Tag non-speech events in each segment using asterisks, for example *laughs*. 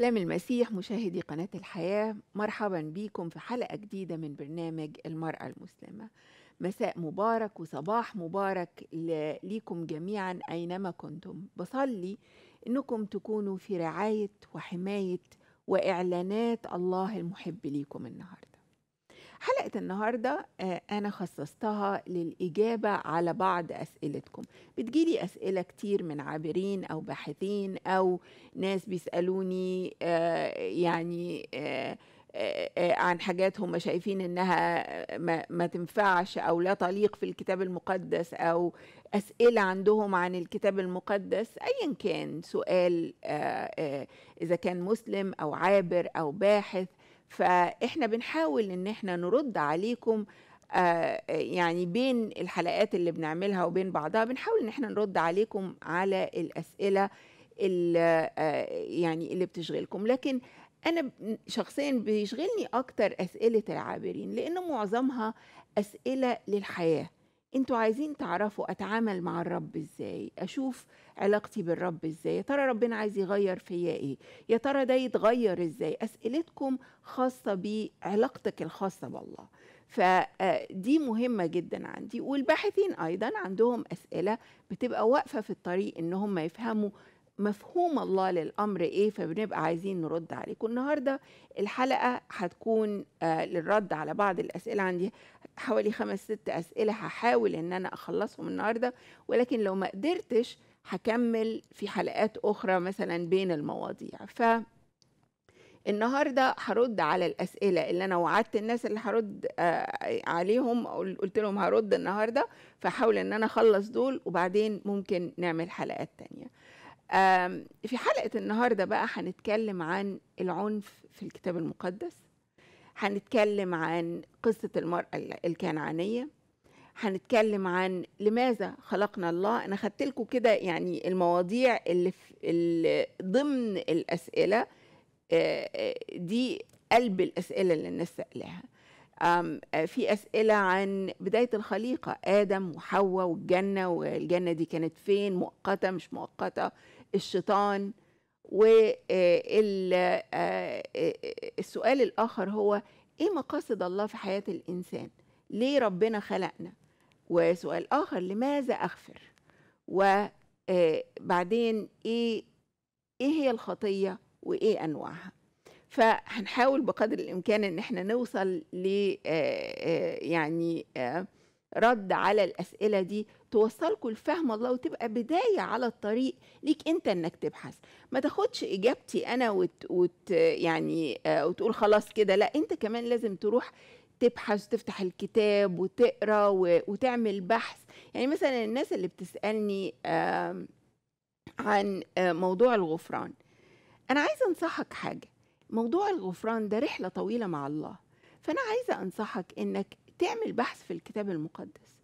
سلام المسيح مشاهدي قناة الحياة مرحبا بكم في حلقة جديدة من برنامج المرأة المسلمة مساء مبارك وصباح مبارك ليكم جميعا أينما كنتم بصلي أنكم تكونوا في رعاية وحماية وإعلانات الله المحب ليكم النهاردة حلقة النهاردة آه، أنا خصصتها للإجابة على بعض أسئلتكم بتجيلي أسئلة كتير من عابرين أو باحثين أو ناس بيسألوني آه، يعني آه، عن حاجات هم شايفين انها ما, تنفعش او لا تليق في الكتاب المقدس او اسئله عندهم عن الكتاب المقدس ايا كان سؤال اذا كان مسلم او عابر او باحث فاحنا بنحاول ان احنا نرد عليكم آه يعني بين الحلقات اللي بنعملها وبين بعضها بنحاول ان احنا نرد عليكم على الاسئله اللي آه يعني اللي بتشغلكم لكن انا شخصيا بيشغلني اكتر اسئله العابرين لان معظمها اسئله للحياه انتوا عايزين تعرفوا اتعامل مع الرب ازاي اشوف علاقتي بالرب ازاي يا ترى ربنا عايز يغير فيا ايه يا ترى ده يتغير ازاي اسئلتكم خاصه بعلاقتك الخاصه بالله فدي آه، مهمه جدا عندي والباحثين ايضا عندهم اسئله بتبقى واقفه في الطريق ان هم يفهموا مفهوم الله للأمر إيه فبنبقى عايزين نرد عليكم النهاردة الحلقة هتكون آه، للرد على بعض الأسئلة عندي حوالي خمس ست أسئلة هحاول إن أنا أخلصهم النهاردة ولكن لو ما قدرتش هكمل في حلقات أخرى مثلا بين المواضيع ف النهارده هرد على الاسئله اللي انا وعدت الناس اللي هرد آه، عليهم قلت لهم هرد النهارده فحاول ان انا اخلص دول وبعدين ممكن نعمل حلقات تانيه في حلقة النهاردة بقى هنتكلم عن العنف في الكتاب المقدس هنتكلم عن قصة المرأة الكنعانية هنتكلم عن لماذا خلقنا الله أنا خدت لكم كده يعني المواضيع اللي, في اللي ضمن الأسئلة آه، آه، دي قلب الأسئلة اللي الناس سالها آه، في أسئلة عن بداية الخليقة آدم وحواء والجنة والجنة دي كانت فين مؤقتة مش مؤقتة الشيطان والسؤال آه، آه، الآخر هو إيه مقاصد الله في حياة الإنسان ليه ربنا خلقنا وسؤال آخر لماذا أغفر وبعدين آه، إيه إيه هي الخطية وإيه أنواعها فهنحاول بقدر الإمكان إن إحنا نوصل ل يعني آآ رد على الأسئلة دي توصلكوا لفهم الله وتبقى بداية على الطريق ليك أنت إنك تبحث ما تاخدش إجابتي أنا وت, وت يعني آه، وتقول خلاص كده لا أنت كمان لازم تروح تبحث وتفتح الكتاب وتقرا وتعمل بحث يعني مثلا الناس اللي بتسالني عن آه، موضوع الغفران انا عايزه انصحك حاجه موضوع الغفران ده رحله طويله مع الله فانا عايزه انصحك انك تعمل بحث في الكتاب المقدس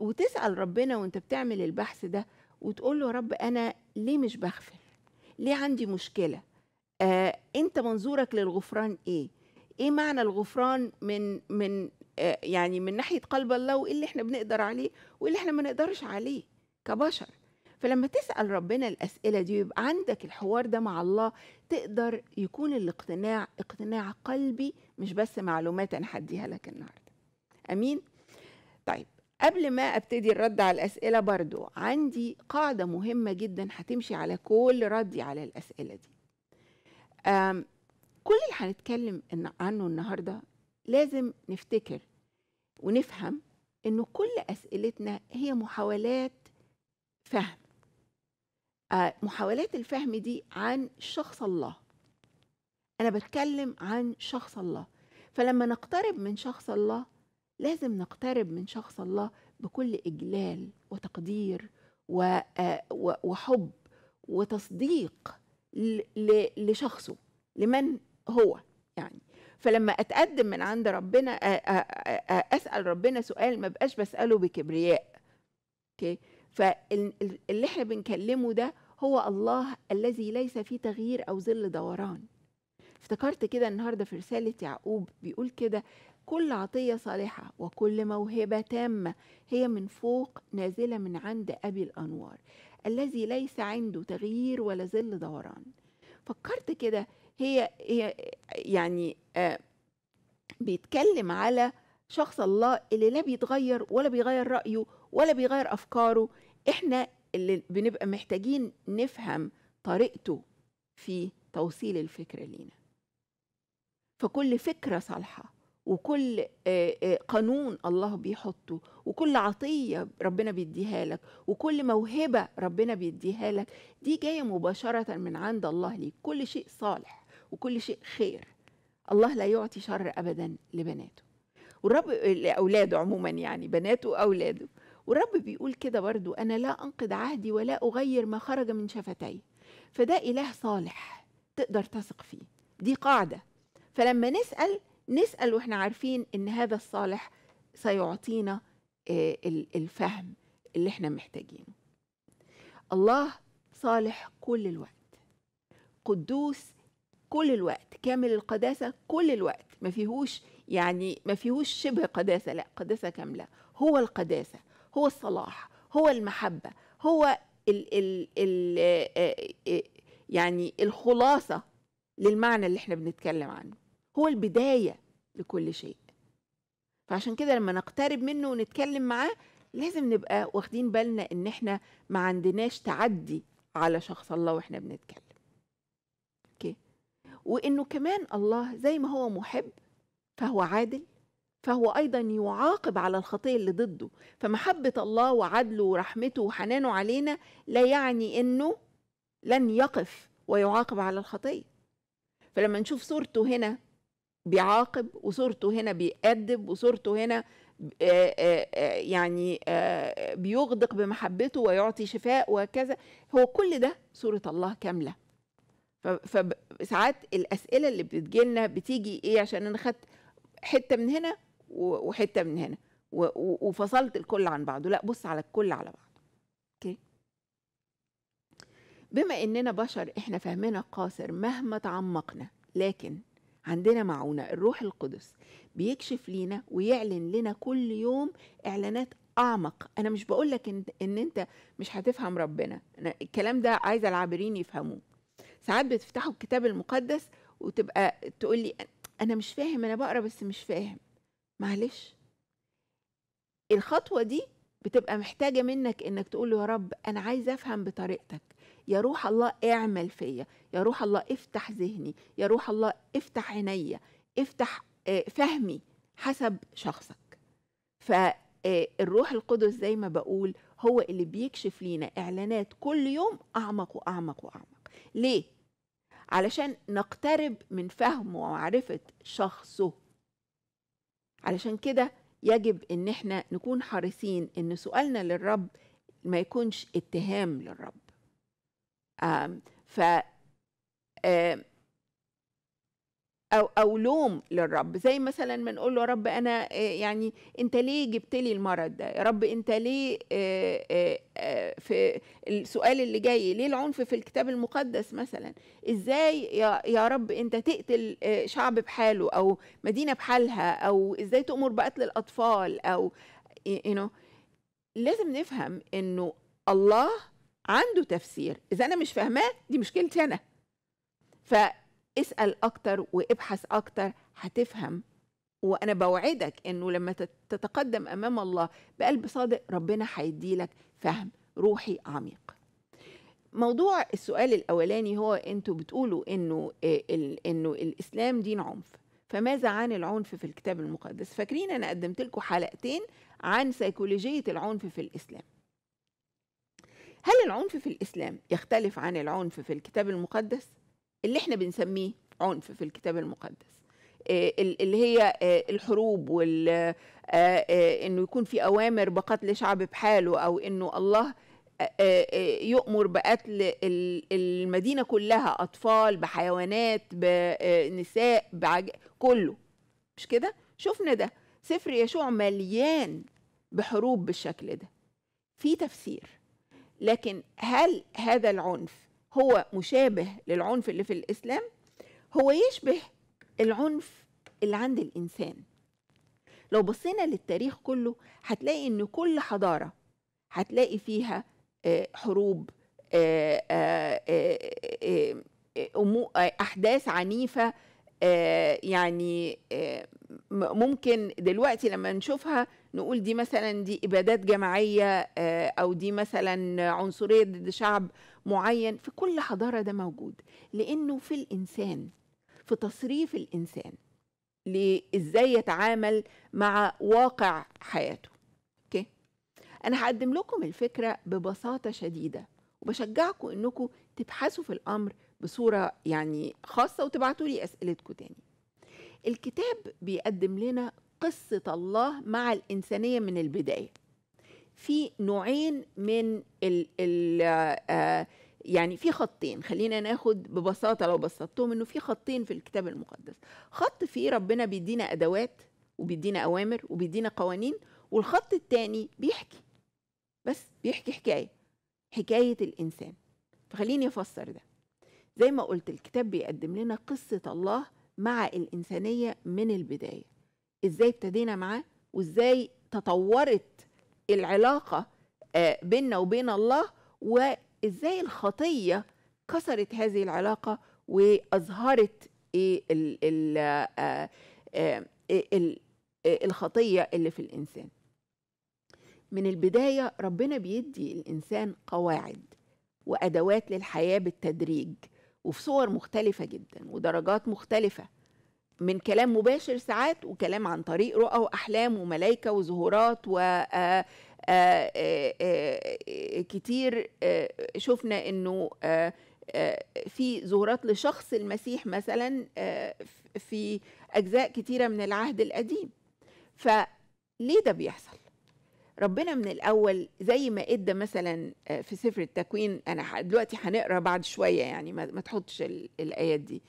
وتسأل ربنا وانت بتعمل البحث ده وتقول له رب أنا ليه مش بغفر ليه عندي مشكلة آه انت منظورك للغفران ايه ايه معنى الغفران من من آه يعني من ناحيه قلب الله وايه اللي احنا بنقدر عليه وايه اللي احنا ما نقدرش عليه كبشر فلما تسال ربنا الاسئله دي ويبقى عندك الحوار ده مع الله تقدر يكون الاقتناع اقتناع قلبي مش بس معلومات انا هديها لك النهارده امين طيب قبل ما ابتدي الرد على الاسئله برضو عندي قاعده مهمه جدا هتمشي على كل ردي على الاسئله دي كل اللي هنتكلم عنه النهارده لازم نفتكر ونفهم ان كل اسئلتنا هي محاولات فهم محاولات الفهم دي عن شخص الله انا بتكلم عن شخص الله فلما نقترب من شخص الله لازم نقترب من شخص الله بكل إجلال وتقدير آه، وحب وتصديق لشخصه لمن هو يعني فلما اتقدم من عند ربنا اسال ربنا سؤال ما بقاش بساله بكبرياء اوكي فاللي احنا بنكلمه ده هو الله الذي ليس فيه تغيير او ظل دوران افتكرت كده النهارده في رساله يعقوب بيقول كده كل عطية صالحة وكل موهبة تامة هي من فوق نازلة من عند أبي الأنوار الذي ليس عنده تغيير ولا ظل دوران فكرت كده هي يعني آه، بيتكلم على شخص الله اللي لا بيتغير ولا بيغير رأيه ولا بيغير أفكاره إحنا اللي بنبقى محتاجين نفهم طريقته في توصيل الفكرة لينا فكل فكرة صالحة وكل آه، آه، قانون الله بيحطه وكل عطية ربنا بيديها لك وكل موهبة ربنا بيديها لك دي جاية مباشرة من عند الله ليك كل شيء صالح وكل شيء خير الله لا يعطي شر أبدا لبناته والرب لأولاده عموما يعني بناته وأولاده والرب بيقول كده برضو أنا لا أنقض عهدي ولا أغير ما خرج من شفتي فده إله صالح تقدر تثق فيه دي قاعدة فلما نسأل نسأل وإحنا عارفين إن هذا الصالح سيعطينا آه، الفهم اللي إحنا محتاجينه الله صالح كل الوقت قدوس كل الوقت كامل القداسة كل الوقت ما فيهوش يعني ما فيهوش شبه قداسة لا قداسة كاملة هو القداسة هو الصلاح هو المحبة هو الـ الـ الـ آه، آه، يعني الخلاصة للمعنى اللي احنا بنتكلم عنه هو البداية لكل شيء فعشان كده لما نقترب منه ونتكلم معاه لازم نبقى واخدين بالنا ان احنا ما عندناش تعدي على شخص الله واحنا بنتكلم اوكي وانه كمان الله زي ما هو محب فهو عادل فهو ايضا يعاقب على الخطيه اللي ضده فمحبه الله وعدله ورحمته وحنانه علينا لا يعني انه لن يقف ويعاقب على الخطيه فلما نشوف صورته هنا بيعاقب وصورته هنا بيأدب وصورته هنا آه، آه، آه، يعني بيغدق بمحبته ويعطي شفاء وكذا هو كل ده صورة الله كاملة فساعات الأسئلة اللي بتجيلنا بتيجي إيه عشان أنا خدت حتة من هنا وحتة من هنا وفصلت الكل عن بعضه لا بص على الكل على بعضه اوكي بما اننا بشر احنا فهمنا قاصر مهما تعمقنا لكن عندنا معونة الروح القدس بيكشف لينا ويعلن لنا كل يوم إعلانات أعمق أنا مش بقولك إن, إن أنت مش هتفهم ربنا أنا الكلام ده عايزة العابرين يفهموه ساعات بتفتحوا الكتاب المقدس وتبقى تقول لي أنا مش فاهم أنا بقرأ بس مش فاهم معلش الخطوة دي بتبقى محتاجة منك إنك تقول له يا رب أنا عايز أفهم بطريقتك يا روح الله اعمل فيا يا روح الله افتح ذهني يا روح الله افتح عينيا افتح آه، فهمي حسب شخصك فالروح آه، القدس زي ما بقول هو اللي بيكشف لينا اعلانات كل يوم اعمق واعمق واعمق ليه علشان نقترب من فهم ومعرفه شخصه علشان كده يجب ان احنا نكون حريصين ان سؤالنا للرب ما يكونش اتهام للرب ف او او لوم للرب زي مثلا ما نقول له يا رب انا آه، يعني انت ليه جبت لي المرض ده يا رب انت ليه آه، آه، في السؤال اللي جاي ليه العنف في الكتاب المقدس مثلا ازاي يا رب انت تقتل شعب بحاله او مدينه بحالها او ازاي تامر بقتل الاطفال او you know لازم نفهم انه الله عنده تفسير اذا انا مش فاهماه دي مشكلتي انا فاسال اكتر وابحث اكتر هتفهم وانا بوعدك انه لما تتقدم امام الله بقلب صادق ربنا هيديلك فهم روحي عميق موضوع السؤال الاولاني هو انتوا بتقولوا انه آه، انه الاسلام دين عنف فماذا عن العنف في الكتاب المقدس فاكرين انا قدمت لكم حلقتين عن سيكولوجيه العنف في الاسلام هل العنف في الإسلام يختلف عن العنف في الكتاب المقدس؟ اللي احنا بنسميه عنف في الكتاب المقدس آه، اللي هي آه، الحروب وال آه، انه يكون في اوامر بقتل شعب بحاله او انه الله يؤمر بقتل المدينه كلها اطفال بحيوانات بنساء بعج... كله مش كده شفنا ده سفر يشوع مليان بحروب بالشكل ده في تفسير لكن هل هذا العنف هو مشابه للعنف اللي في الإسلام؟ هو يشبه العنف اللي عند الإنسان لو بصينا للتاريخ كله هتلاقي إن كل حضارة هتلاقي فيها آه، حروب آه، آه، أحداث عنيفة يعني ممكن دلوقتي لما نشوفها نقول دي مثلا دي ابادات جماعيه آه، او دي مثلا عنصريه ضد شعب معين في كل حضاره ده موجود لانه في الانسان في تصريف الانسان لازاي يتعامل مع واقع حياته اوكي انا هقدم لكم الفكره ببساطه شديده وبشجعكم انكم تبحثوا في الامر بصوره يعني خاصه وتبعتوا لي اسئلتكم تاني الكتاب بيقدم لنا قصة الله مع الإنسانية من البداية في نوعين من ال ال آه يعني في خطين خلينا ناخد ببساطة لو بسطتهم إنه في خطين في الكتاب المقدس خط فيه ربنا بيدينا أدوات وبيدينا أوامر وبيدينا قوانين والخط الثاني بيحكي بس بيحكي حكاية حكاية الإنسان فخليني أفسر ده زي ما قلت الكتاب بيقدم لنا قصة الله مع الإنسانية من البداية ازاي ابتدينا معاه وازاي تطورت العلاقه آه، بيننا وبين الله وازاي الخطيه كسرت هذه العلاقه واظهرت ايه, آه، آه، إيه الخطيه اللي في الانسان من البدايه ربنا بيدي الانسان قواعد وادوات للحياه بالتدريج وفي صور مختلفه جدا ودرجات مختلفه من كلام مباشر ساعات وكلام عن طريق رؤى واحلام وملائكه وظهورات و آه، آه، آه، كتير شفنا انه في ظهورات لشخص المسيح مثلا في اجزاء كتيره من العهد القديم فليه ده بيحصل ربنا من الاول زي ما ادى مثلا في سفر التكوين انا دلوقتي هنقرا بعد شويه يعني ما تحطش الايات دي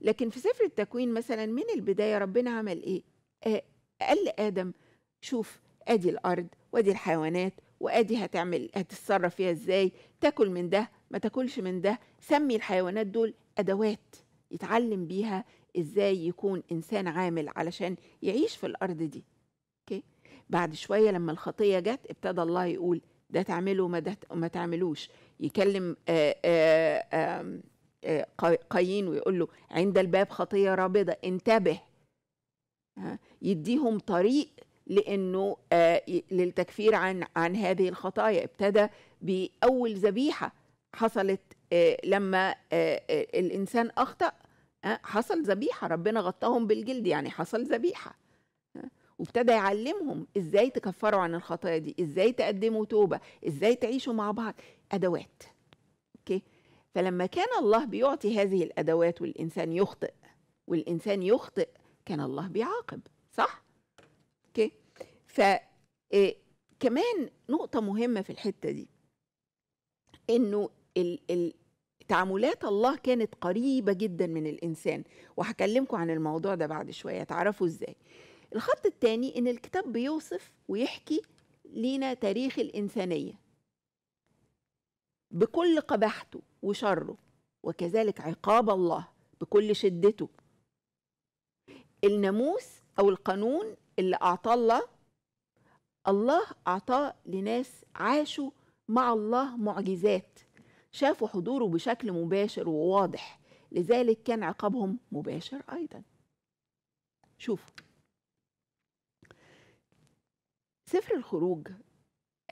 لكن في سفر التكوين مثلا من البداية ربنا عمل إيه؟ آه، قال لآدم شوف أدي الأرض وأدي الحيوانات وأدي هتعمل هتتصرف فيها إزاي تاكل من ده ما تاكلش من ده سمي الحيوانات دول أدوات يتعلم بيها إزاي يكون إنسان عامل علشان يعيش في الأرض دي أوكي؟ بعد شوية لما الخطية جت ابتدى الله يقول ده تعمله وما, ده وما تعملوش يكلم آآ آه، آآ آه، آآ آه، قايين ويقول له عند الباب خطيه رابضه انتبه يديهم طريق لانه آه، للتكفير عن عن هذه الخطايا ابتدى باول ذبيحه حصلت آه، لما الانسان اخطا حصل ذبيحه ربنا غطاهم بالجلد يعني حصل ذبيحه وابتدى يعلمهم ازاي تكفروا عن الخطايا دي ازاي تقدموا توبه ازاي تعيشوا مع بعض ادوات اوكي okay. فلما كان الله بيعطي هذه الادوات والانسان يخطئ والانسان يخطئ كان الله بيعاقب صح اوكي ف آه، كمان نقطه مهمه في الحته دي انه ال ال تعاملات الله كانت قريبه جدا من الانسان وهكلمكم عن الموضوع ده بعد شويه تعرفوا ازاي الخط الثاني ان الكتاب بيوصف ويحكي لينا تاريخ الانسانيه بكل قبحته وشره وكذلك عقاب الله بكل شدته الناموس او القانون اللي اعطاه الله الله اعطاه لناس عاشوا مع الله معجزات شافوا حضوره بشكل مباشر وواضح لذلك كان عقابهم مباشر ايضا شوفوا سفر الخروج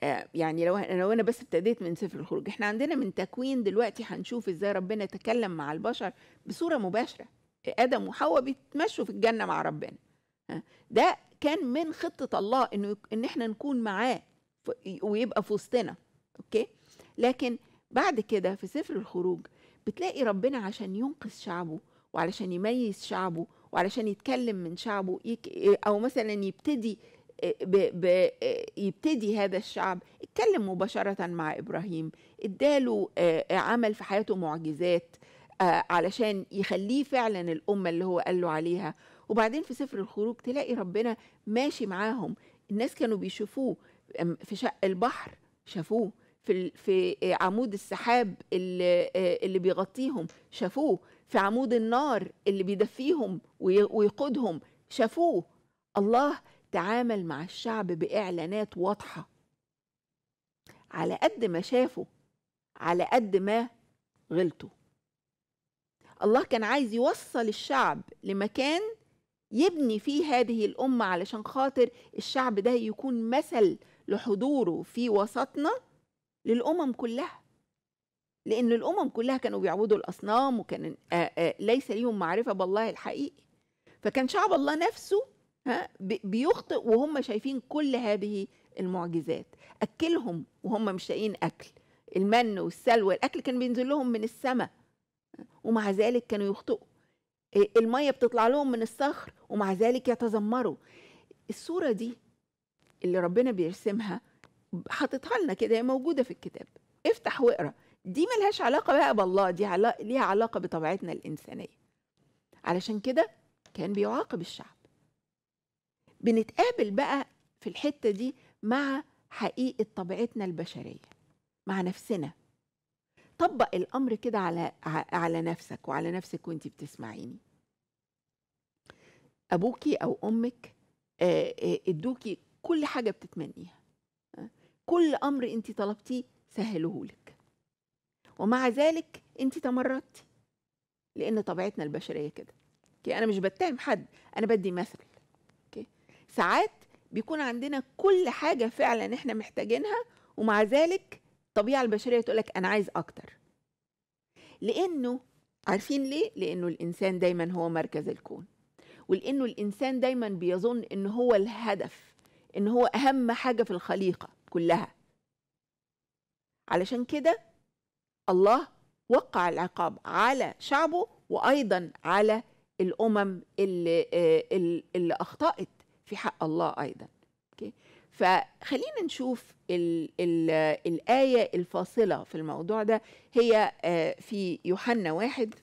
آه، يعني لو لو انا بس ابتديت من سفر الخروج احنا عندنا من تكوين دلوقتي هنشوف ازاي ربنا تكلم مع البشر بصوره مباشره ادم وحواء بيتمشوا في الجنه مع ربنا ده كان من خطه الله انه ان احنا نكون معاه ويبقى في وسطنا اوكي لكن بعد كده في سفر الخروج بتلاقي ربنا عشان ينقذ شعبه وعلشان يميز شعبه وعلشان يتكلم من شعبه او مثلا يبتدي إيه، إيه، يبتدي هذا الشعب اتكلم مباشرة مع إبراهيم اداله آه، عمل في حياته معجزات آه، علشان يخليه فعلا الأمة اللي هو قال له عليها وبعدين في سفر الخروج تلاقي ربنا ماشي معاهم الناس كانوا بيشوفوه في شق البحر شافوه في في آه، عمود السحاب اللي اللي بيغطيهم شافوه في عمود النار اللي بيدفيهم ويقودهم شافوه الله تعامل مع الشعب باعلانات واضحه على قد ما شافوا على قد ما غلطوا الله كان عايز يوصل الشعب لمكان يبني فيه هذه الأمة علشان خاطر الشعب ده يكون مثل لحضوره في وسطنا للأمم كلها لأن الأمم كلها كانوا بيعبدوا الأصنام وكان ليس ليهم معرفة بالله الحقيقي فكان شعب الله نفسه ها بيخطئ وهم شايفين كل هذه المعجزات اكلهم وهم مش لاقيين اكل المن والسلوى الاكل كان بينزل لهم من السماء ومع ذلك كانوا يخطئوا آه، الميه بتطلع لهم من الصخر ومع ذلك يتذمروا الصوره دي اللي ربنا بيرسمها حاططها لنا كده هي موجوده في الكتاب افتح واقرا دي ملهاش علاقه بقى بالله دي علاقة ليها علاقه بطبيعتنا الانسانيه علشان كده كان بيعاقب الشعب بنتقابل بقى في الحته دي مع حقيقه طبيعتنا البشريه مع نفسنا طبق الامر كده على على نفسك وعلى نفسك وانت بتسمعيني ابوكي او امك آه، آه، ادوكي كل حاجه بتتمنيها آه، كل امر انت طلبتيه سهلهولك ومع ذلك انت تمردتي لان طبيعتنا البشريه كده انا مش بتهم حد انا بدي مثل ساعات بيكون عندنا كل حاجة فعلا احنا محتاجينها ومع ذلك الطبيعة البشرية تقولك أنا عايز أكتر لأنه عارفين ليه؟ لأنه الإنسان دايما هو مركز الكون ولأنه الإنسان دايما بيظن إن هو الهدف إن هو أهم حاجة في الخليقة كلها علشان كده الله وقع العقاب على شعبه وأيضا على الأمم اللي, آه، اللي أخطأت في حق الله ايضا اوكي فخلينا نشوف الـ الـ الايه الفاصله في الموضوع ده هي آه، في يوحنا واحد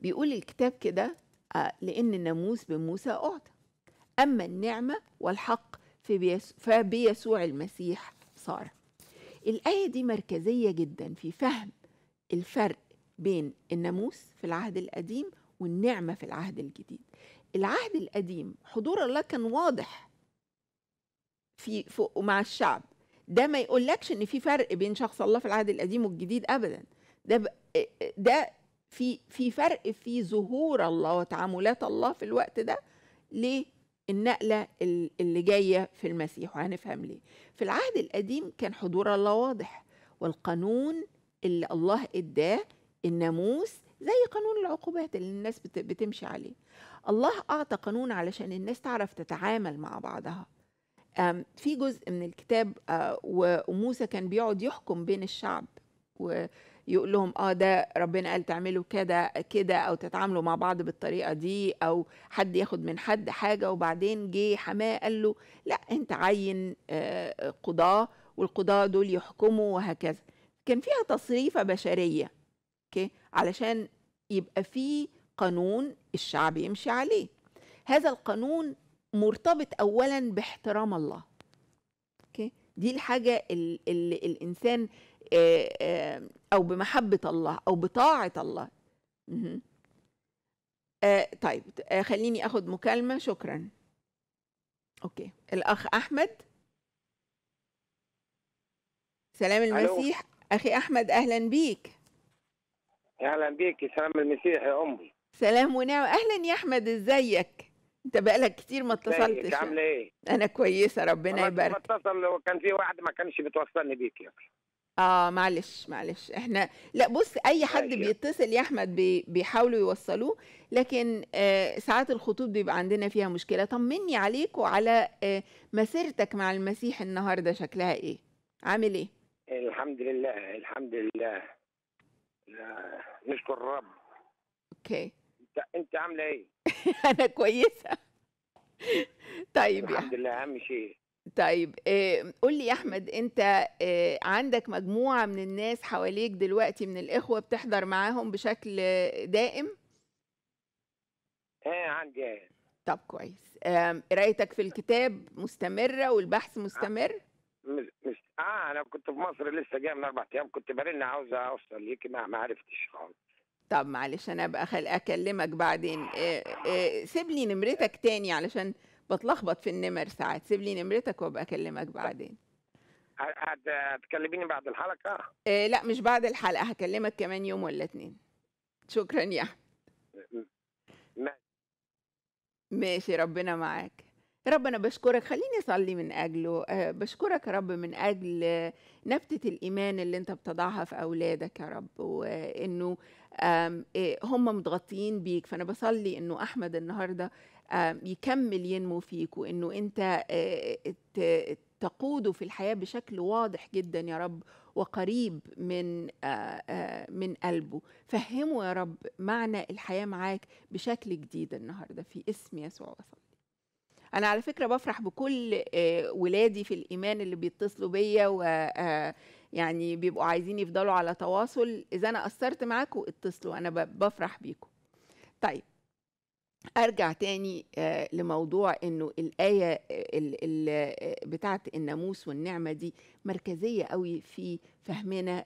بيقول الكتاب كده آه، لان الناموس بموسى اعطى اما النعمه والحق فبيسوع المسيح صار الايه دي مركزيه جدا في فهم الفرق بين الناموس في العهد القديم والنعمه في العهد الجديد العهد القديم حضور الله كان واضح في فوق مع الشعب ده ما يقولكش ان في فرق بين شخص الله في العهد القديم والجديد ابدا ده ب... ده في في فرق في ظهور الله وتعاملات الله في الوقت ده للنقله اللي جايه في المسيح وهنفهم ليه في العهد القديم كان حضور الله واضح والقانون اللي الله اداه الناموس زي قانون العقوبات اللي الناس بتمشي عليه الله أعطى قانون علشان الناس تعرف تتعامل مع بعضها في جزء من الكتاب آه، وموسى كان بيقعد يحكم بين الشعب ويقول لهم اه ده ربنا قال تعملوا كده كده او تتعاملوا مع بعض بالطريقه دي او حد ياخد من حد حاجه وبعدين جه حماه قال له لا انت عين آه، قضاه والقضاه دول يحكموا وهكذا كان فيها تصريفه بشريه اوكي علشان يبقى في قانون الشعب يمشي عليه هذا القانون مرتبط اولا باحترام الله اوكي دي الحاجه اللي الانسان آه، آه، او بمحبه الله او بطاعه الله آه، طيب خليني اخد مكالمه شكرا اوكي الاخ احمد سلام المسيح اخي احمد اهلا بيك اهلا بيك سلام المسيح يا امي سلام ونعم اهلا يا احمد ازيك انت بقالك كتير ما اتصلتش عامله ايه انا كويسه ربنا يبارك اتصل وكان في واحد ما كانش بتوصلني بيك يا يعني. اه معلش معلش احنا لا بص اي حد أيوة. بيتصل يا احمد بي... بيحاولوا يوصلوه لكن آه ساعات الخطوط بيبقى عندنا فيها مشكله طمني عليك وعلى آه مسيرتك مع المسيح النهارده شكلها ايه عامل ايه الحمد لله الحمد لله آه، نشكر الرب اوكي انت انت عامله ايه *laughs* انا كويسه طيب الحمد لله اهم شيء طيب قول لي يا احمد انت آه، عندك مجموعه من الناس حواليك دلوقتي من الاخوه بتحضر معاهم بشكل دائم ايه عندي إيه. طب كويس قرايتك في الكتاب مستمره والبحث مستمر آه، مش اه انا كنت في مصر لسه جاي من اربع ايام كنت برن عاوز اوصل ليكي ما عرفتش خالص طب معلش انا ابقى اكلمك بعدين سيب لي نمرتك تاني علشان بتلخبط في النمر ساعات سيب لي نمرتك وابقى اكلمك بعدين هتكلميني بعد الحلقه إيه لا مش بعد الحلقه هكلمك كمان يوم ولا اتنين شكرا يا احمد ماشي ربنا معاك ربنا رب انا بشكرك خليني اصلي من اجله بشكرك يا رب من اجل نبته الايمان اللي انت بتضعها في اولادك يا رب وانه إيه، هم متغطيين بيك فانا بصلي انه احمد النهارده يكمل ينمو فيك وانه انت آه، تقوده في الحياه بشكل واضح جدا يا رب وقريب من آه، آه، من قلبه فهمه يا رب معنى الحياه معاك بشكل جديد النهارده في اسم يسوع وصلي انا على فكره بفرح بكل ولادي في الايمان اللي بيتصلوا بيا يعني بيبقوا عايزين يفضلوا على تواصل اذا انا قصرت معاكم اتصلوا انا بفرح بيكم طيب ارجع تاني آه، لموضوع انه الايه آه، آه، بتاعه الناموس والنعمه دي مركزيه قوي في فهمنا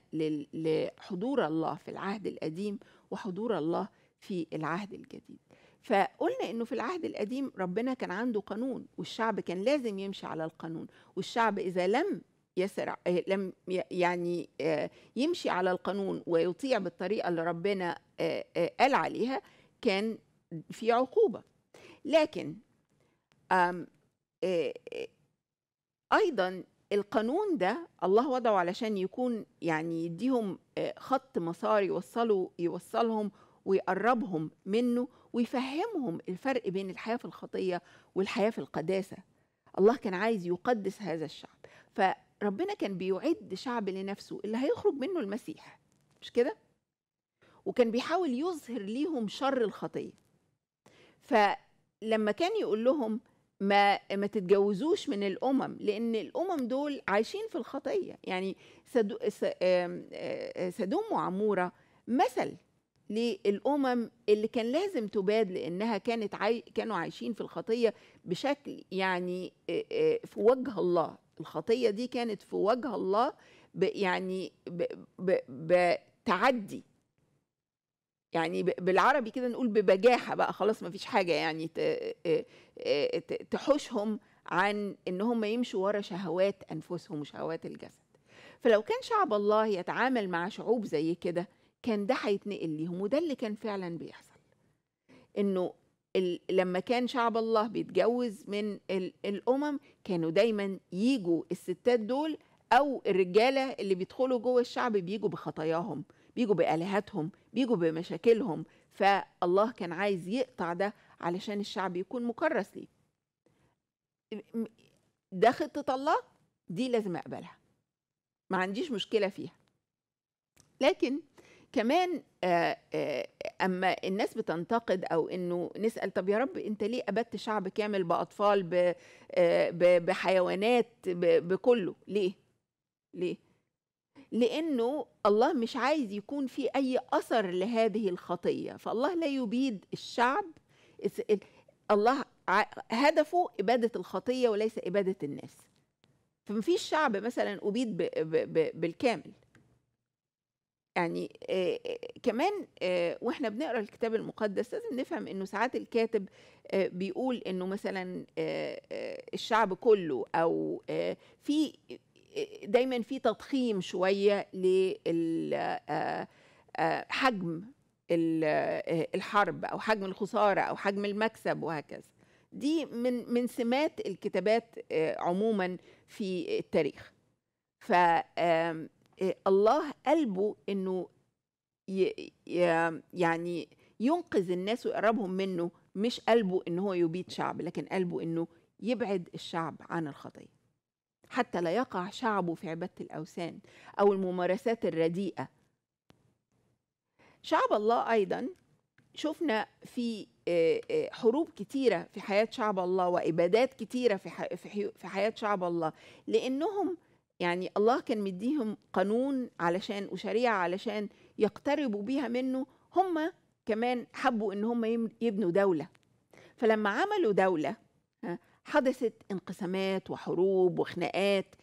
لحضور الله في العهد القديم وحضور الله في العهد الجديد فقلنا انه في العهد القديم ربنا كان عنده قانون والشعب كان لازم يمشي على القانون والشعب اذا لم يسرع آه، لم يعني آه، يمشي على القانون ويطيع بالطريقة اللي ربنا آه، قال عليها كان في عقوبة لكن أيضا القانون ده الله وضعه علشان يكون يعني يديهم خط مسار يوصلوا يوصلهم ويقربهم منه ويفهمهم الفرق بين الحياة في الخطية والحياة في القداسة الله كان عايز يقدس هذا الشعب ف ربنا كان بيعد شعب لنفسه اللي هيخرج منه المسيح مش كده وكان بيحاول يظهر ليهم شر الخطيه فلما كان يقول لهم ما ما تتجوزوش من الامم لان الامم دول عايشين في الخطيه يعني سدوم وعموره مثل للامم اللي كان لازم تباد لانها كانت عاي... كانوا عايشين في الخطيه بشكل يعني في وجه الله الخطية دي كانت في وجه الله ب يعني بتعدي يعني بالعربي كده نقول ببجاحة بقى خلاص ما فيش حاجة يعني تحوشهم عن ان هم يمشوا ورا شهوات انفسهم وشهوات الجسد فلو كان شعب الله يتعامل مع شعوب زي كده كان ده هيتنقل ليهم وده اللي كان فعلا بيحصل انه لما كان شعب الله بيتجوز من الامم كانوا دايما يجوا الستات دول او الرجاله اللي بيدخلوا جوه الشعب بيجوا بخطاياهم بيجوا بالهتهم بيجوا بمشاكلهم فالله كان عايز يقطع ده علشان الشعب يكون مكرس ليه ده خطه الله دي لازم اقبلها ما عنديش مشكله فيها لكن كمان آه، آه، اما الناس بتنتقد او انه نسال طب يا رب انت ليه ابدت شعب كامل باطفال آه، بحيوانات بكله ليه ليه لانه الله مش عايز يكون في اي اثر لهذه الخطيه فالله لا يبيد الشعب الله هدفه اباده الخطيه وليس اباده الناس فمفيش شعب مثلا ابيد بالكامل يعني كمان واحنا بنقرا الكتاب المقدس لازم نفهم انه ساعات الكاتب بيقول انه مثلا الشعب كله او في دايما في تضخيم شويه لحجم الحرب او حجم الخساره او حجم المكسب وهكذا دي من من سمات الكتابات عموما في التاريخ ف آمم، الله قلبه انه يعني ينقذ الناس ويقربهم منه مش قلبه ان هو يبيد شعب لكن قلبه انه يبعد الشعب عن الخطيه حتى لا يقع شعبه في عباده الاوثان او الممارسات الرديئه شعب الله ايضا شفنا في آه، آه، حروب كتيرة في حياة شعب الله وإبادات كتيرة في في حياة شعب الله لأنهم يعني الله كان مديهم قانون علشان وشريعة علشان يقتربوا بيها منه هم كمان حبوا ان هم يبنوا دولة فلما عملوا دولة حدثت انقسامات وحروب وخناقات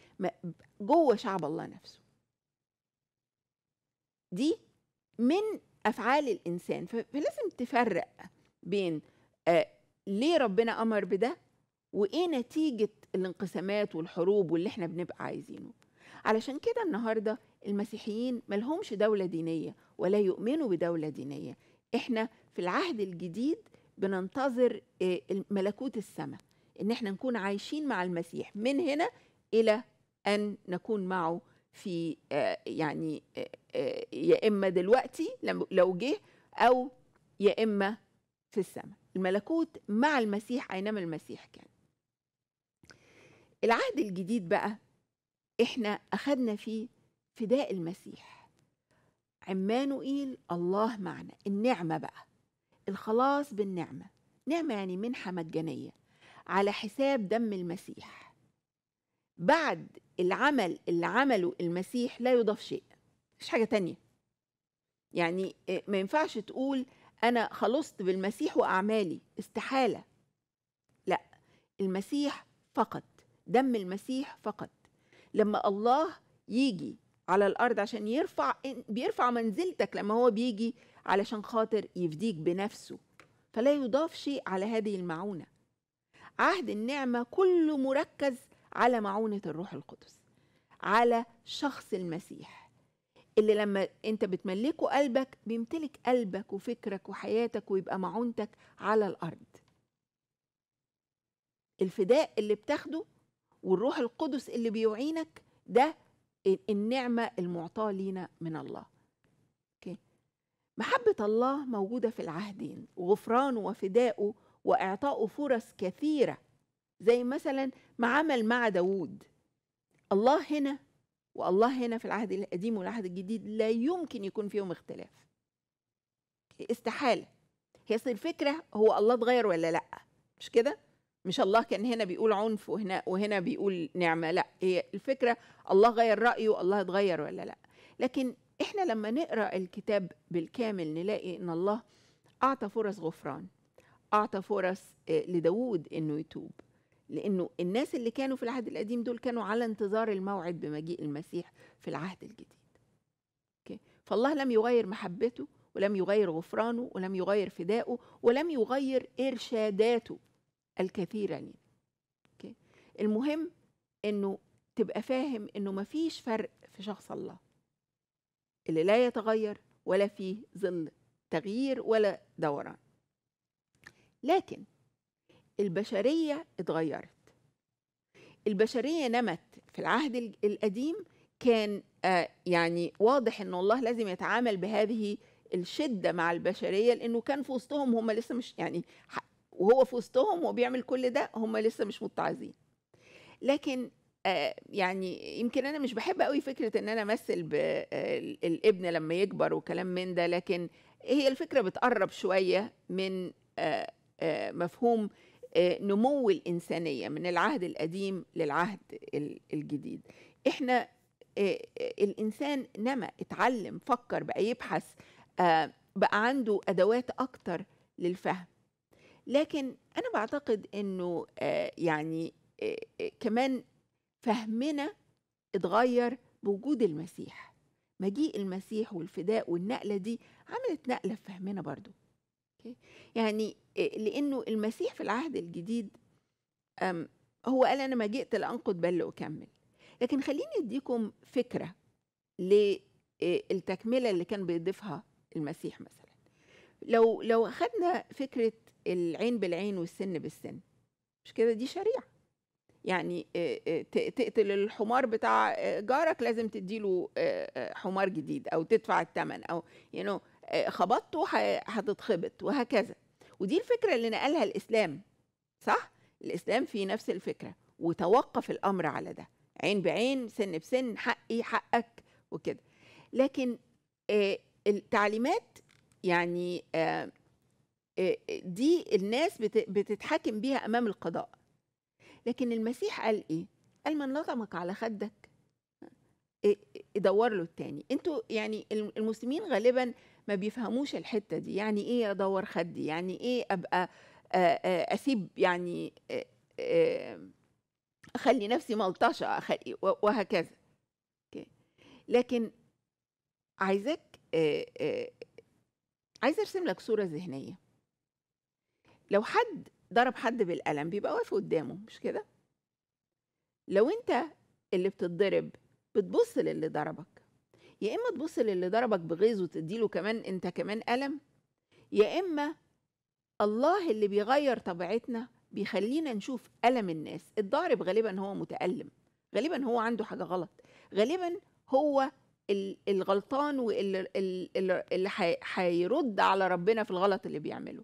جوه شعب الله نفسه دي من افعال الانسان فلازم تفرق بين آه ليه ربنا امر بده وايه نتيجه الانقسامات والحروب واللي احنا بنبقى عايزينه علشان كده النهارده المسيحيين ملهمش دولة دينية ولا يؤمنوا بدولة دينية احنا في العهد الجديد بننتظر آه، ملكوت السماء ان احنا نكون عايشين مع المسيح من هنا الى ان نكون معه في آه، يعني آه، يا اما دلوقتي لو جه او يا اما في السماء الملكوت مع المسيح اينما المسيح كان العهد الجديد بقى احنا اخدنا فيه فداء المسيح عمانوئيل الله معنا النعمه بقى الخلاص بالنعمه نعمه يعني منحه مجانيه على حساب دم المسيح بعد العمل اللي عمله المسيح لا يضاف شيء مش حاجه تانية يعني ما ينفعش تقول انا خلصت بالمسيح واعمالي استحاله لا المسيح فقط دم المسيح فقط لما الله يجي على الارض عشان يرفع بيرفع منزلتك لما هو بيجي علشان خاطر يفديك بنفسه فلا يضاف شيء على هذه المعونه عهد النعمه كله مركز على معونه الروح القدس على شخص المسيح اللي لما انت بتملكه قلبك بيمتلك قلبك وفكرك وحياتك ويبقى معونتك على الارض الفداء اللي بتاخده والروح القدس اللي بيعينك ده النعمة المعطاة لينا من الله أوكي. محبة الله موجودة في العهدين غفرانه وفدائه وإعطائه فرص كثيرة زي مثلا ما عمل مع داوود الله هنا والله هنا في العهد القديم والعهد الجديد لا يمكن يكون فيهم اختلاف استحالة هي اصل الفكرة هو الله اتغير ولا لأ مش كده مش الله كان هنا بيقول عنف وهنا وهنا بيقول نعمه لا هي الفكره الله غير رايه الله اتغير ولا لا لكن احنا لما نقرا الكتاب بالكامل نلاقي ان الله اعطى فرص غفران اعطى فرص آه، لداوود انه يتوب لانه الناس اللي كانوا في العهد القديم دول كانوا على انتظار الموعد بمجيء المسيح في العهد الجديد اوكي فالله لم يغير محبته ولم يغير غفرانه ولم يغير فدائه ولم يغير ارشاداته الكثيرين يعني. أوكي؟ المهم انه تبقى فاهم انه مفيش فرق في شخص الله اللي لا يتغير ولا فيه ظل تغيير ولا دوران لكن البشريه اتغيرت البشريه نمت في العهد القديم كان آه يعني واضح ان الله لازم يتعامل بهذه الشده مع البشريه لانه كان في وسطهم هم لسه مش يعني وهو في وسطهم وبيعمل كل ده هم لسه مش متعظين لكن آه، يعني يمكن انا مش بحب قوي فكره ان انا امثل بالابن آه، لما يكبر وكلام من ده لكن هي الفكره بتقرب شويه من آه، مفهوم نمو الانسانيه من العهد القديم للعهد الجديد احنا الانسان نما اتعلم فكر بقى يبحث بقى عنده ادوات اكتر للفهم لكن انا بعتقد انه آه، يعني آه، آه، كمان فهمنا اتغير بوجود المسيح مجيء المسيح والفداء والنقله دي عملت نقله في فهمنا برضو يعني لانه المسيح في العهد الجديد هو قال انا ما جئت لانقض بل اكمل لكن خليني اديكم فكره للتكمله اللي كان بيضيفها المسيح مثلا لو لو اخذنا فكره العين بالعين والسن بالسن مش كده دي شريعه يعني آه، آه، تقتل الحمار بتاع آه، جارك لازم تديله حمار جديد او تدفع الثمن او يو خبطته هتتخبط وهكذا ودي الفكره اللي نقلها الاسلام صح الاسلام في نفس الفكره وتوقف الامر على ده عين بعين سن بسن حقي حقك وكده لكن التعليمات يعني آه، آه، دي الناس بتتحاكم بيها امام القضاء لكن المسيح قال ايه قال من لطمك على خدك ادور آه، له التاني انتوا يعني المسلمين غالبا ما بيفهموش الحته دي يعني ايه ادور خدي يعني ايه ابقى اسيب يعني اخلي نفسي ملطشه وهكذا لكن عايزاك عايزه ارسم لك صوره ذهنيه لو حد ضرب حد بالقلم بيبقى واقف قدامه مش كده لو انت اللي بتتضرب بتبص للي ضربك يا اما تبص للي ضربك بغيظ وتديله كمان انت كمان قلم يا اما الله اللي بيغير طبيعتنا بيخلينا نشوف ألم الناس الضارب غالبا هو متألم غالبا هو عنده حاجة غلط غالبا هو الغلطان واللي هيرد على ربنا في الغلط اللي بيعمله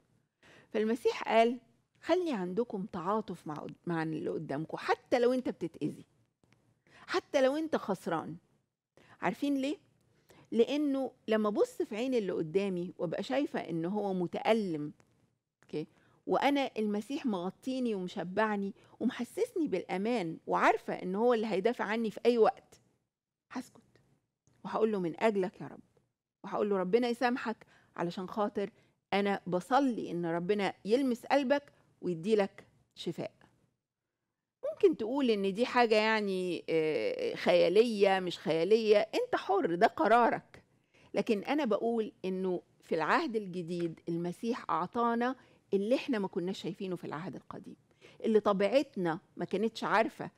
فالمسيح قال خلي عندكم تعاطف مع مع اللي قدامكم حتى لو انت بتتاذي حتى لو انت خسران عارفين ليه لانه لما ابص في عين اللي قدامي وابقى شايفه ان هو متالم اوكي وانا المسيح مغطيني ومشبعني ومحسسني بالامان وعارفه ان هو اللي هيدافع عني في اي وقت هسكت وهقول له من اجلك يا رب وهقول له ربنا يسامحك علشان خاطر انا بصلي ان ربنا يلمس قلبك ويديلك شفاء ممكن تقول ان دي حاجه يعني آه، خياليه مش خياليه انت حر ده قرارك لكن انا بقول انه في العهد الجديد المسيح اعطانا اللي احنا ما كناش شايفينه في العهد القديم اللي طبيعتنا ما كانتش عارفه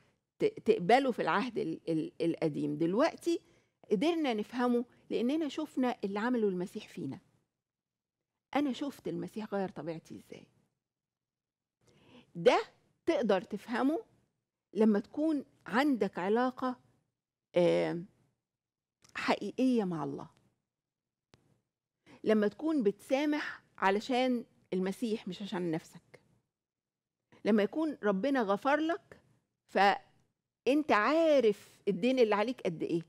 تقبله في العهد القديم دلوقتي قدرنا نفهمه لاننا شفنا اللي عمله المسيح فينا انا شفت المسيح غير طبيعتي ازاي ده تقدر تفهمه لما تكون عندك علاقه حقيقيه مع الله لما تكون بتسامح علشان المسيح مش عشان نفسك لما يكون ربنا غفر لك فانت عارف الدين اللي عليك قد ايه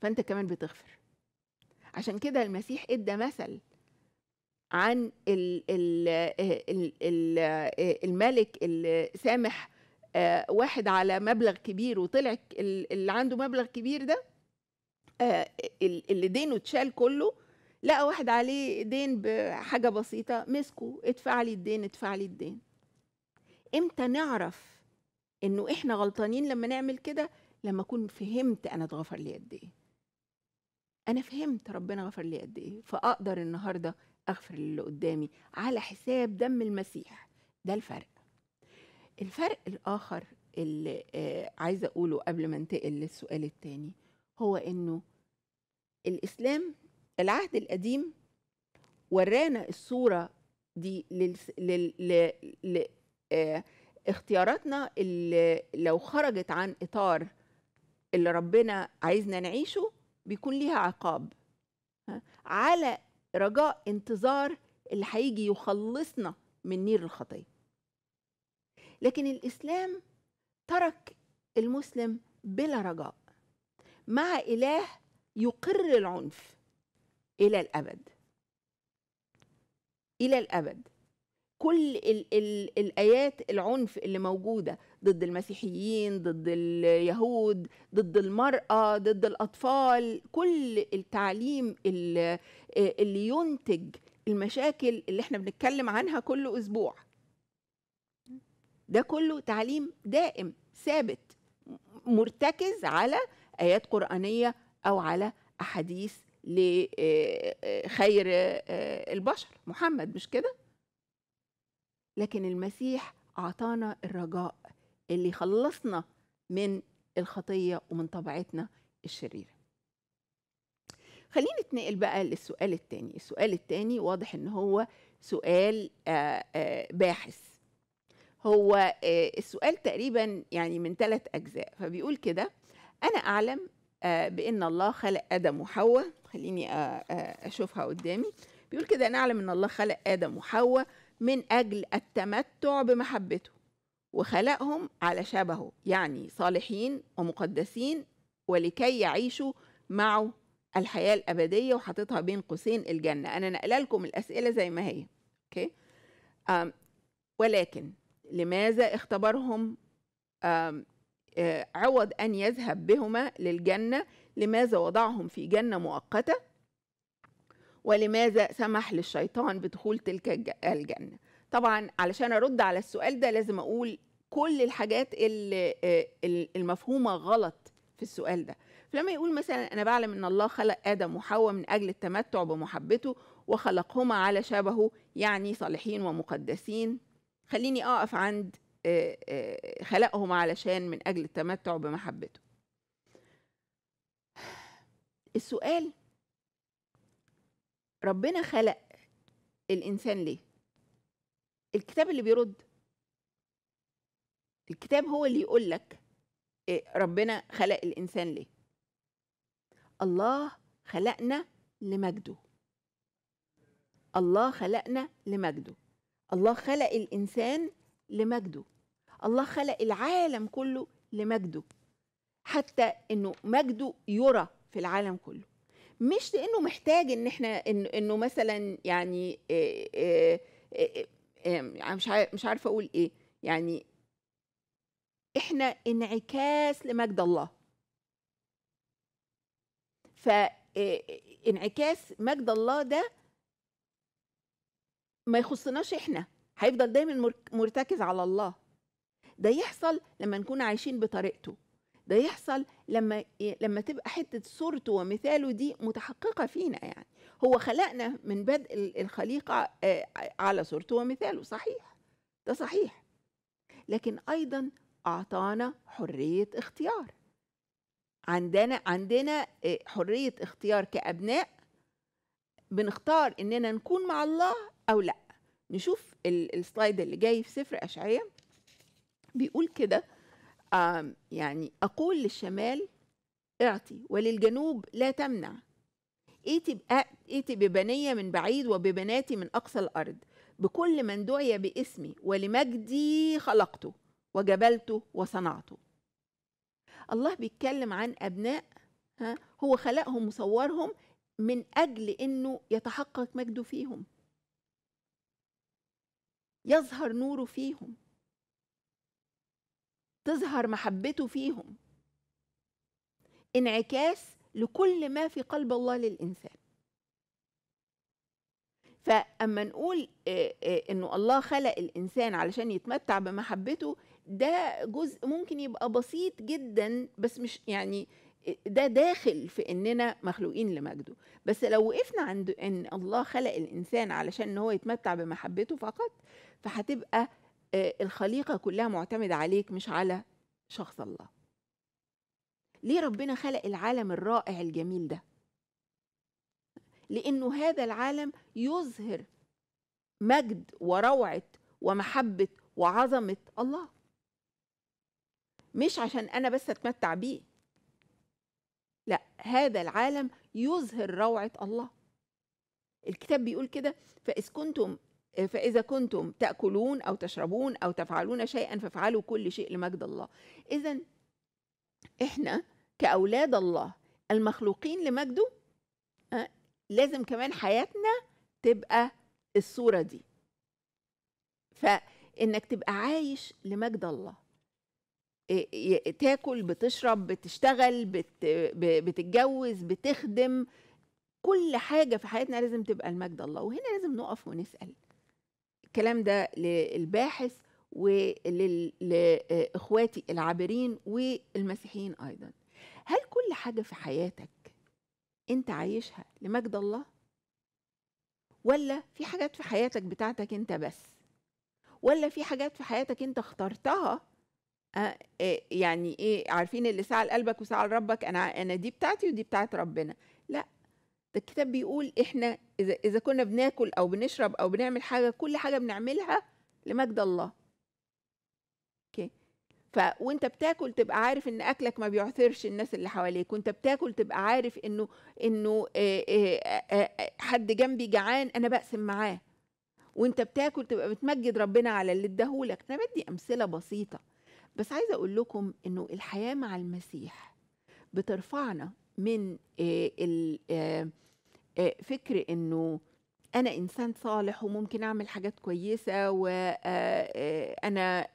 فانت كمان بتغفر عشان كده المسيح ادى مثل عن الـ الـ الـ الـ الملك اللي سامح آه، واحد على مبلغ كبير وطلع اللي عنده مبلغ كبير ده آه، اللي دينه اتشال كله لقى واحد عليه دين بحاجة بسيطة مسكه ادفع لي الدين ادفع لي الدين امتى نعرف انه احنا غلطانين لما نعمل كده لما اكون فهمت انا اتغفر لي قد ايه انا فهمت ربنا غفر لي قد ايه فاقدر النهارده اغفر للي قدامي على حساب دم المسيح ده الفرق الفرق الاخر اللي آه، عايزه اقوله قبل ما انتقل للسؤال الثاني هو انه الاسلام العهد القديم ورانا الصوره دي لاختياراتنا آه، اختياراتنا اللي لو خرجت عن اطار اللي ربنا عايزنا نعيشه بيكون ليها عقاب على رجاء انتظار اللي هيجي يخلصنا من نير الخطيه لكن الاسلام ترك المسلم بلا رجاء مع اله يقر العنف الى الابد الى الابد كل الـ الـ الايات العنف اللي موجوده ضد المسيحيين ضد اليهود ضد المرأة ضد الأطفال كل التعليم اللي, ينتج المشاكل اللي احنا بنتكلم عنها كل أسبوع ده كله تعليم دائم ثابت مرتكز على آيات قرآنية أو على أحاديث لخير البشر محمد مش كده لكن المسيح أعطانا الرجاء اللي خلصنا من الخطية ومن طبيعتنا الشريرة خلينا نتنقل بقى للسؤال الثاني السؤال الثاني واضح ان هو سؤال آه، آه، باحث هو آه، السؤال تقريبا يعني من ثلاث اجزاء فبيقول كده انا اعلم بان الله خلق ادم وحواء خليني اشوفها قدامي بيقول كده انا اعلم ان الله خلق ادم وحواء من اجل التمتع بمحبته وخلقهم على شبهه يعني صالحين ومقدسين ولكي يعيشوا معه الحياة الأبدية وحاططها بين قوسين الجنة أنا نقل لكم الأسئلة زي ما هي أوكي أم ولكن لماذا اختبرهم أم آه، عوض أن يذهب بهما للجنة لماذا وضعهم في جنة مؤقتة ولماذا سمح للشيطان بدخول تلك الجنة طبعا علشان أرد على السؤال ده لازم أقول كل الحاجات اللي آه، المفهومه غلط في السؤال ده فلما يقول مثلا انا بعلم ان الله خلق ادم وحواء من اجل التمتع بمحبته وخلقهما على شبهه يعني صالحين ومقدسين خليني اقف عند آه، آه، خلقهم علشان من اجل التمتع بمحبته السؤال ربنا خلق الانسان ليه الكتاب اللي بيرد الكتاب هو اللي يقول لك آه، ربنا خلق الانسان ليه الله خلقنا لمجده الله خلقنا لمجده الله خلق الانسان لمجده الله خلق العالم كله لمجده حتى انه مجده يرى في العالم كله مش لانه محتاج ان احنا انه مثلا يعني إيه مش عارفه اقول ايه يعني احنا انعكاس لمجد الله فانعكاس آه، آه، مجد الله ده ما يخصناش احنا هيفضل دايما مرتكز على الله ده يحصل لما نكون عايشين بطريقته ده يحصل لما لما تبقى حته صورته ومثاله دي متحققه فينا يعني هو خلقنا من بدء الخليقه آه، على صورته ومثاله صحيح ده صحيح لكن ايضا أعطانا حرية اختيار عندنا عندنا آه، حرية اختيار كأبناء بنختار إننا نكون مع الله أو لأ نشوف السلايد اللي جاي في سفر أشعية بيقول كده يعني أقول للشمال اعطي وللجنوب لا تمنع ائتي ائتي ببنية من بعيد وببناتي من أقصى الأرض بكل من دعي باسمي ولمجدي خلقته وجبلته وصنعته الله بيتكلم عن أبناء ها هو خلقهم وصورهم من أجل أنه يتحقق مجده فيهم يظهر نوره فيهم تظهر محبته فيهم انعكاس لكل ما في قلب الله للإنسان فأما نقول آه، آه، إنه الله خلق الإنسان علشان يتمتع بمحبته ده جزء ممكن يبقى بسيط جدا بس مش يعني ده داخل في اننا مخلوقين لمجده بس لو وقفنا عند ان الله خلق الانسان علشان ان هو يتمتع بمحبته فقط فهتبقى آه، الخليقه كلها معتمده عليك مش على شخص الله ليه ربنا خلق العالم الرائع الجميل ده لانه هذا العالم يظهر مجد وروعه ومحبه وعظمه الله مش عشان انا بس اتمتع بيه لا هذا العالم يظهر روعه الله الكتاب بيقول كده فاذ كنتم فإذا كنتم تأكلون أو تشربون أو تفعلون شيئا فافعلوا كل شيء لمجد الله إذا إحنا كأولاد الله المخلوقين لمجده آه، لازم كمان حياتنا تبقى الصورة دي فإنك تبقى عايش لمجد الله إيه، إيه، تاكل بتشرب بتشتغل بت بتتجوز بتخدم كل حاجة في حياتنا لازم تبقى المجد الله وهنا لازم نقف ونسأل الكلام ده للباحث ولإخواتي العابرين والمسيحيين أيضا هل كل حاجة في حياتك أنت عايشها لمجد الله ولا في حاجات في حياتك بتاعتك أنت بس ولا في حاجات في حياتك أنت اخترتها آه، آه، يعني ايه عارفين اللي سعى لقلبك وسعى لربك انا انا دي بتاعتي ودي بتاعت ربنا لا ده الكتاب بيقول احنا اذا اذا كنا بناكل او بنشرب او بنعمل حاجه كل حاجه بنعملها لمجد الله اوكي ف وانت بتاكل تبقى عارف ان اكلك ما بيعثرش الناس اللي حواليك وانت بتاكل تبقى عارف انه انه آه، حد جنبي جعان انا بقسم معاه وانت بتاكل تبقى بتمجد ربنا على اللي اداهولك انا بدي امثله بسيطه بس عايزه اقول لكم انه الحياه مع المسيح بترفعنا من آه، آه، آه، فكر انه انا انسان صالح وممكن اعمل حاجات كويسه وانا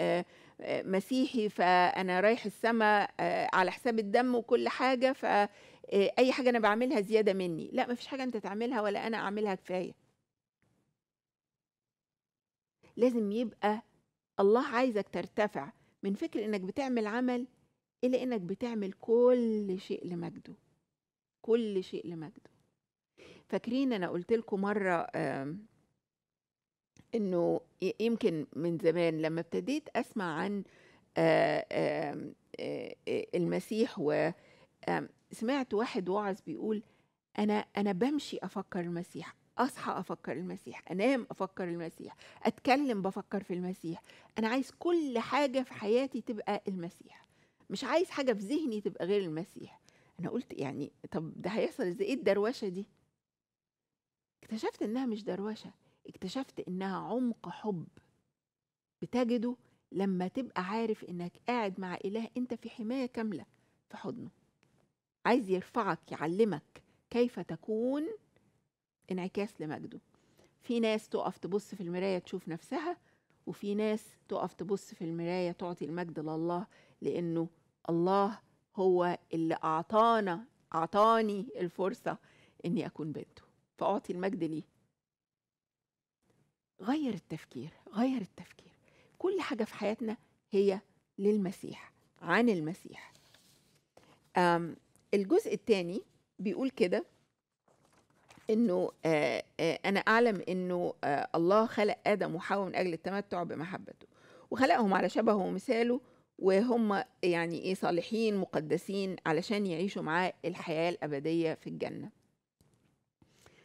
مسيحي فانا رايح السماء على حساب الدم وكل حاجه فاي حاجه انا بعملها زياده مني لا مفيش حاجه انت تعملها ولا انا اعملها كفايه لازم يبقى الله عايزك ترتفع من فكر انك بتعمل عمل الى انك بتعمل كل شيء لمجده كل شيء لمجده فاكرين انا قلت لكم مره انه يمكن من زمان لما ابتديت اسمع عن المسيح وسمعت واحد وعظ بيقول انا انا بمشي افكر المسيح اصحى افكر المسيح انام افكر المسيح اتكلم بفكر في المسيح انا عايز كل حاجه في حياتي تبقى المسيح مش عايز حاجه في ذهني تبقى غير المسيح انا قلت يعني طب ده هيحصل ازاي ايه الدروشه دي اكتشفت انها مش دروشه اكتشفت انها عمق حب بتجده لما تبقى عارف انك قاعد مع اله انت في حمايه كامله في حضنه عايز يرفعك يعلمك كيف تكون انعكاس لمجده في ناس تقف تبص في المراية تشوف نفسها وفي ناس تقف تبص في المراية تعطي المجد لله لأنه الله هو اللي أعطانا أعطاني الفرصة إني أكون بنته فأعطي المجد ليه غير التفكير غير التفكير كل حاجة في حياتنا هي للمسيح عن المسيح الجزء الثاني بيقول كده انه آه، آه، انا اعلم انه آه، الله خلق ادم وحواء من اجل التمتع بمحبته وخلقهم على شبهه ومثاله وهم يعني ايه صالحين مقدسين علشان يعيشوا معاه الحياه الابديه في الجنه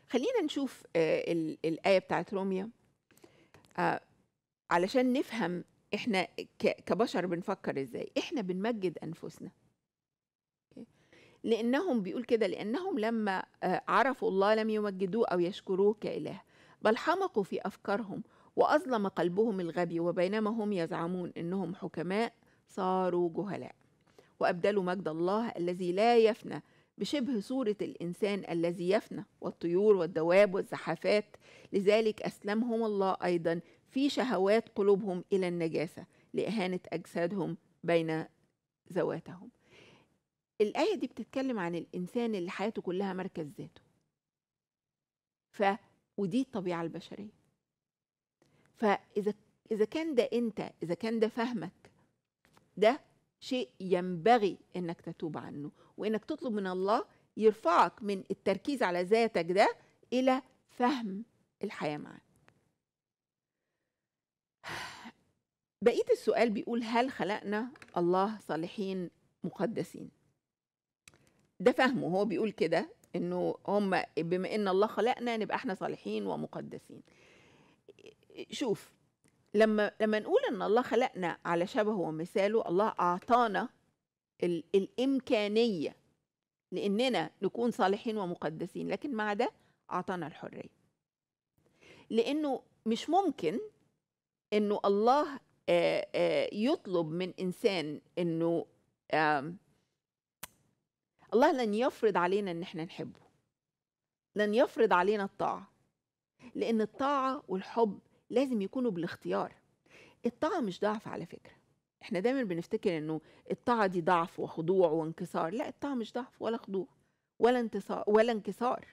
خلينا نشوف الايه بتاعت روميا علشان نفهم احنا كبشر بنفكر ازاي احنا بنمجد انفسنا لأنهم بيقول كده لأنهم لما آه، عرفوا الله لم يمجدوه أو يشكروه كإله بل حمقوا في أفكارهم وأظلم قلبهم الغبي وبينما هم يزعمون أنهم حكماء صاروا جهلاء وأبدلوا مجد الله الذي لا يفنى بشبه صورة الإنسان الذي يفنى والطيور والدواب والزحافات لذلك أسلمهم الله أيضا في شهوات قلوبهم إلى النجاسة لإهانة أجسادهم بين ذواتهم الآية دي بتتكلم عن الإنسان اللي حياته كلها مركز ذاته ف ودي الطبيعة البشرية فإذا إذا كان ده أنت إذا كان ده فهمك ده شيء ينبغي إنك تتوب عنه وإنك تطلب من الله يرفعك من التركيز على ذاتك ده إلى فهم الحياة معاك بقية السؤال بيقول هل خلقنا الله صالحين مقدسين ده فهمه هو بيقول كده انه هم بما ان الله خلقنا نبقى احنا صالحين ومقدسين شوف لما لما نقول ان الله خلقنا على شبهه ومثاله الله اعطانا ال... الامكانيه لاننا نكون صالحين ومقدسين لكن مع ده اعطانا الحريه لانه مش ممكن انه الله آآ آه، آآ آه، يطلب من انسان انه الله لن يفرض علينا ان احنا نحبه لن يفرض علينا الطاعه لان الطاعه والحب لازم يكونوا بالاختيار الطاعه مش ضعف على فكره احنا دايما بنفتكر انه الطاعه دي ضعف وخضوع وانكسار لا الطاعه مش ضعف ولا خضوع ولا انتصار ولا انكسار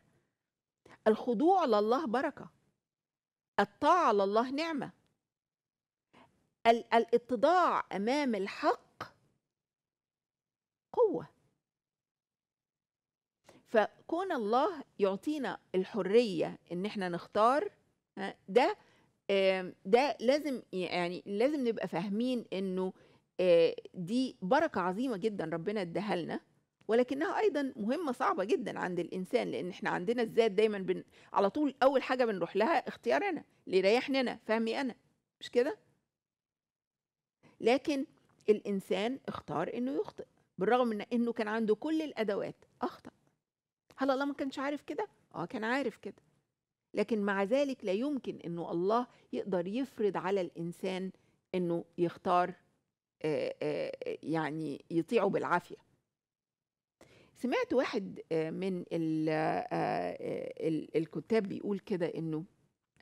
الخضوع لله بركه الطاعه لله نعمه الاتضاع امام الحق قوه كون الله يعطينا الحرية إن إحنا نختار ده ده لازم يعني لازم نبقى فاهمين إنه دي بركة عظيمة جدا ربنا اداها لنا ولكنها أيضا مهمة صعبة جدا عند الإنسان لأن إحنا عندنا الذات دايما بن على طول أول حاجة بنروح لها اختيارنا اللي يريحني أنا فهمي أنا مش كده؟ لكن الإنسان اختار إنه يخطئ بالرغم من إنه كان عنده كل الأدوات أخطأ هل الله ما كانش عارف كده؟ اه كان عارف كده لكن مع ذلك لا يمكن انه الله يقدر يفرض على الانسان انه يختار آه، آه، يعني يطيعه بالعافيه سمعت واحد آه، من ال ال الكتاب بيقول كده انه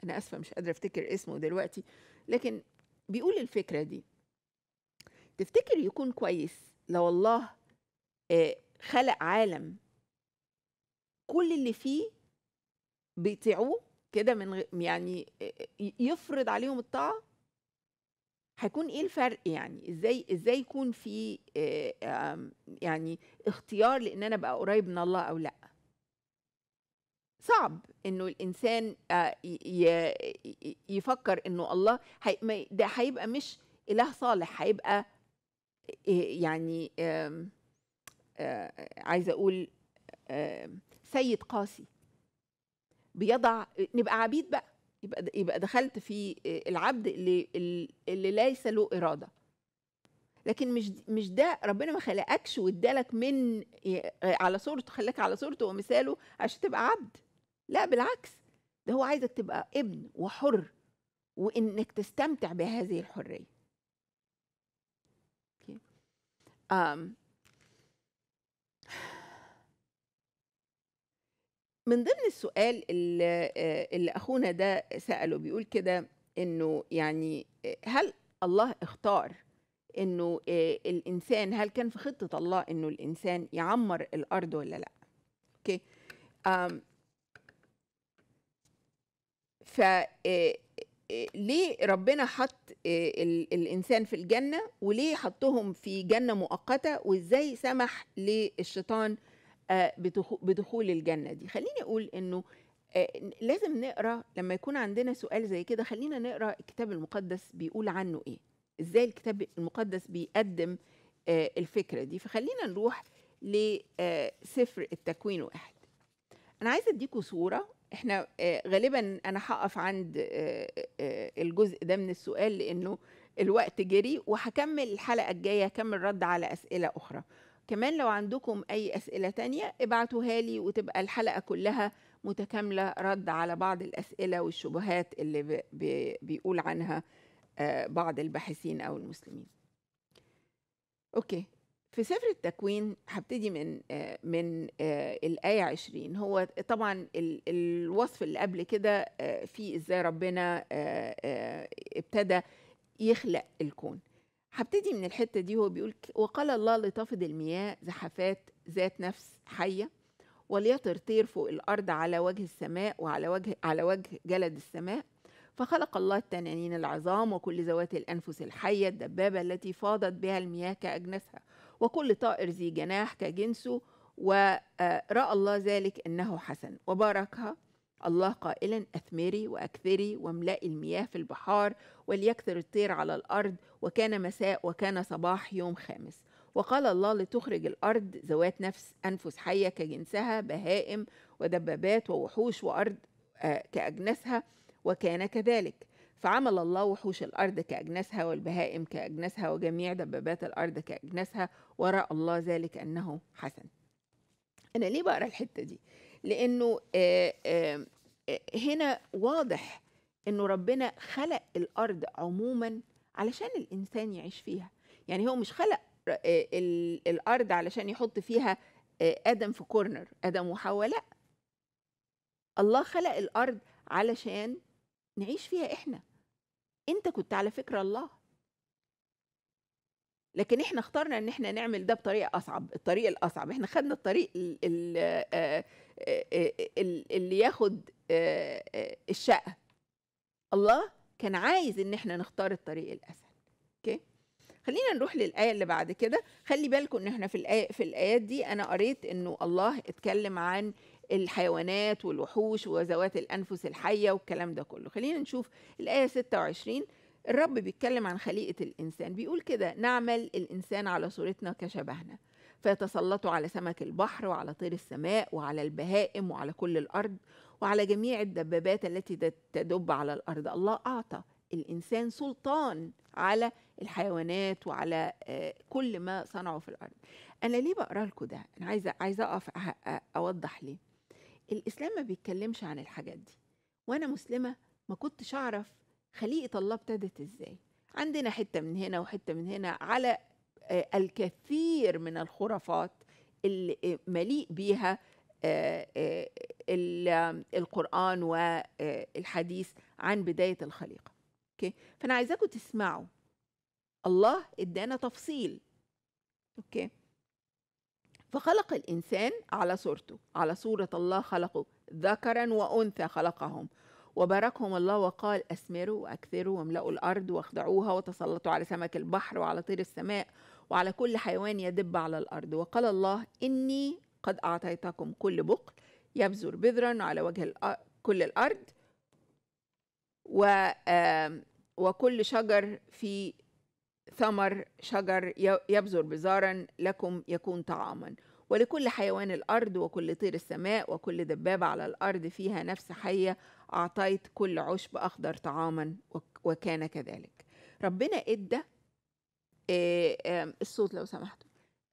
انا اسفه مش قادره افتكر اسمه دلوقتي لكن بيقول الفكره دي تفتكر يكون كويس لو الله خلق عالم كل اللي فيه بيطيعوه كده من يعني يفرض عليهم الطاعه هيكون ايه الفرق يعني ازاي ازاي يكون في آمم، يعني اختيار لان انا ابقى قريب من الله او لا صعب انه الانسان يفكر انه الله ده هيبقى مش اله صالح هيبقى يعني آمم، عايزه اقول آمم، سيد قاسي بيضع نبقى عبيد بقى يبقى يبقى دخلت في آه، العبد اللي اللي ليس له اراده لكن مش مش ده ربنا ما خلقكش وادالك من آه، آه، على صورته خلاك على صورته ومثاله عشان تبقى عبد لا بالعكس ده هو عايزك تبقى ابن وحر وانك تستمتع بهذه الحريه من ضمن السؤال اللي, آه، اللي اخونا ده ساله بيقول كده انه يعني آه، هل الله اختار انه آه، الانسان هل كان في خطه الله انه الانسان يعمر الارض ولا لا اوكي ف ليه ربنا حط الانسان في الجنه وليه حطهم في جنه مؤقته وازاي سمح للشيطان آه، بدخول الجنة دي خليني أقول أنه آه، لازم نقرا لما يكون عندنا سؤال زي كده خلينا نقرا الكتاب المقدس بيقول عنه ايه ازاي الكتاب المقدس بيقدم آه، الفكره دي فخلينا نروح لسفر التكوين واحد انا عايزه اديكم صوره احنا غالبا انا هقف عند الجزء ده من السؤال لانه الوقت جري وهكمل الحلقه الجايه كمل رد على اسئله اخرى كمان لو عندكم أي أسئلة تانية ابعتوها لي وتبقى الحلقة كلها متكاملة رد على بعض الأسئلة والشبهات اللي بيقول عنها آه، بعض الباحثين أو المسلمين أوكي في سفر التكوين هبتدي من آه، من آه، الآية 20 هو طبعا الوصف اللي قبل كده في إزاي ربنا ابتدى يخلق الكون هبتدي من الحتة دي هو بيقول وقال الله لتفض المياه زحفات ذات نفس حية وليطر طير فوق الأرض على وجه السماء وعلى وجه على وجه جلد السماء فخلق الله التنانين العظام وكل ذوات الأنفس الحية الدبابة التي فاضت بها المياه كاجنسها وكل طائر ذي جناح كجنسه ورأى آه، الله ذلك أنه حسن وباركها الله قائلا أثمري وأكثري واملئي المياه في البحار وليكثر الطير على الأرض وكان مساء وكان صباح يوم خامس وقال الله لتخرج الأرض ذوات نفس أنفس حية كجنسها بهائم ودبابات ووحوش وأرض آه، كأجناسها وكان كذلك فعمل الله وحوش الأرض كأجناسها والبهائم كأجناسها وجميع دبابات الأرض كأجناسها ورأى الله ذلك أنه حسن أنا ليه بقرأ الحتة دي؟ لأنه آآ آه، آآ آه، هنا واضح انه ربنا خلق الارض عموما علشان الانسان يعيش فيها يعني هو مش خلق آه، الارض علشان يحط فيها آه، ادم في كورنر ادم وحواء لا الله خلق الارض علشان نعيش فيها احنا انت كنت على فكره الله لكن احنا اخترنا ان احنا نعمل ده بطريقه اصعب الطريق الاصعب احنا خدنا الطريق آه، اللي ياخد آه، آه، الشقه الله كان عايز ان احنا نختار الطريق الاسهل اوكي خلينا نروح للايه اللي بعد كده خلي بالكم ان احنا في الآية في الايات دي انا قريت انه الله اتكلم عن الحيوانات والوحوش وذوات الانفس الحيه والكلام ده كله خلينا نشوف الايه 26 الرب بيتكلم عن خليقه الانسان بيقول كده نعمل الانسان على صورتنا كشبهنا فيتسلطوا على سمك البحر وعلى طير السماء وعلى البهائم وعلى كل الارض وعلى جميع الدبابات التي تدب على الارض الله اعطى الانسان سلطان على الحيوانات وعلى آه، كل ما صنعه في الارض انا ليه بقرا لكم ده انا عايزه عايزه اقف أه، أه، اوضح ليه الاسلام ما بيتكلمش عن الحاجات دي وانا مسلمه ما كنتش اعرف خليقه الله ابتدت ازاي عندنا حته من هنا وحته من هنا على الكثير من الخرافات اللي مليء بيها آه، آه، القرآن والحديث آه، عن بداية الخليقة أوكي فأنا عايزاكم تسمعوا الله ادانا تفصيل أوكي فخلق الإنسان على صورته على صورة الله خلقه ذكرا وأنثى خلقهم وباركهم الله وقال أثمروا وأكثروا واملأوا الأرض واخدعوها وتسلطوا على سمك البحر وعلى طير السماء وعلى كل حيوان يدب على الأرض وقال الله إني قد أعطيتكم كل بقل يبذر بذرا على وجه كل الأرض و وكل شجر في ثمر شجر يبذر بزارا لكم يكون طعاما ولكل حيوان الأرض وكل طير السماء وكل دبابة على الأرض فيها نفس حية أعطيت كل عشب أخضر طعاما وكان كذلك ربنا إدى آه، الصوت لو سمحتوا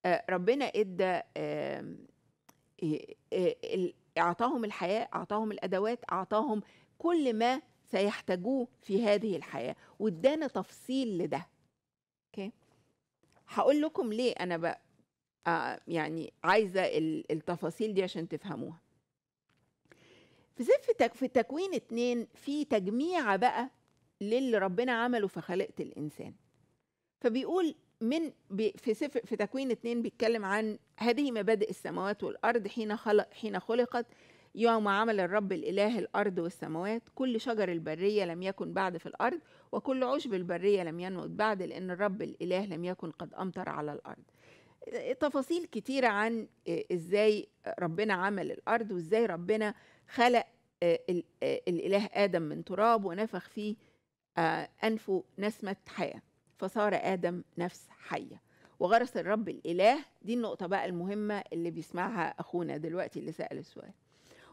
آه، ربنا إدى إيه، إيه، اعطاهم الحياه اعطاهم الادوات اعطاهم كل ما سيحتاجوه في هذه الحياه وادانا تفصيل لده اوكي هقول لكم ليه انا بقى آه، يعني عايزه التفاصيل دي عشان تفهموها في سفر في تكوين اتنين في تجميع بقى للي ربنا عمله في خلقه الانسان فبيقول من في سفر في تكوين اتنين بيتكلم عن هذه مبادئ السماوات والأرض حين خلق حين خلقت يوم عمل الرب الإله الأرض والسماوات كل شجر البرية لم يكن بعد في الأرض وكل عشب البرية لم ينمت بعد لأن الرب الإله لم يكن قد أمطر على الأرض تفاصيل كتيرة عن آه، إزاي ربنا عمل الأرض وإزاي ربنا خلق آه، آه، الإله آدم من تراب ونفخ فيه أنفه نسمة حياة فصار آدم نفس حية وغرس الرب الإله دي النقطة بقى المهمة اللي بيسمعها أخونا دلوقتي اللي سأل السؤال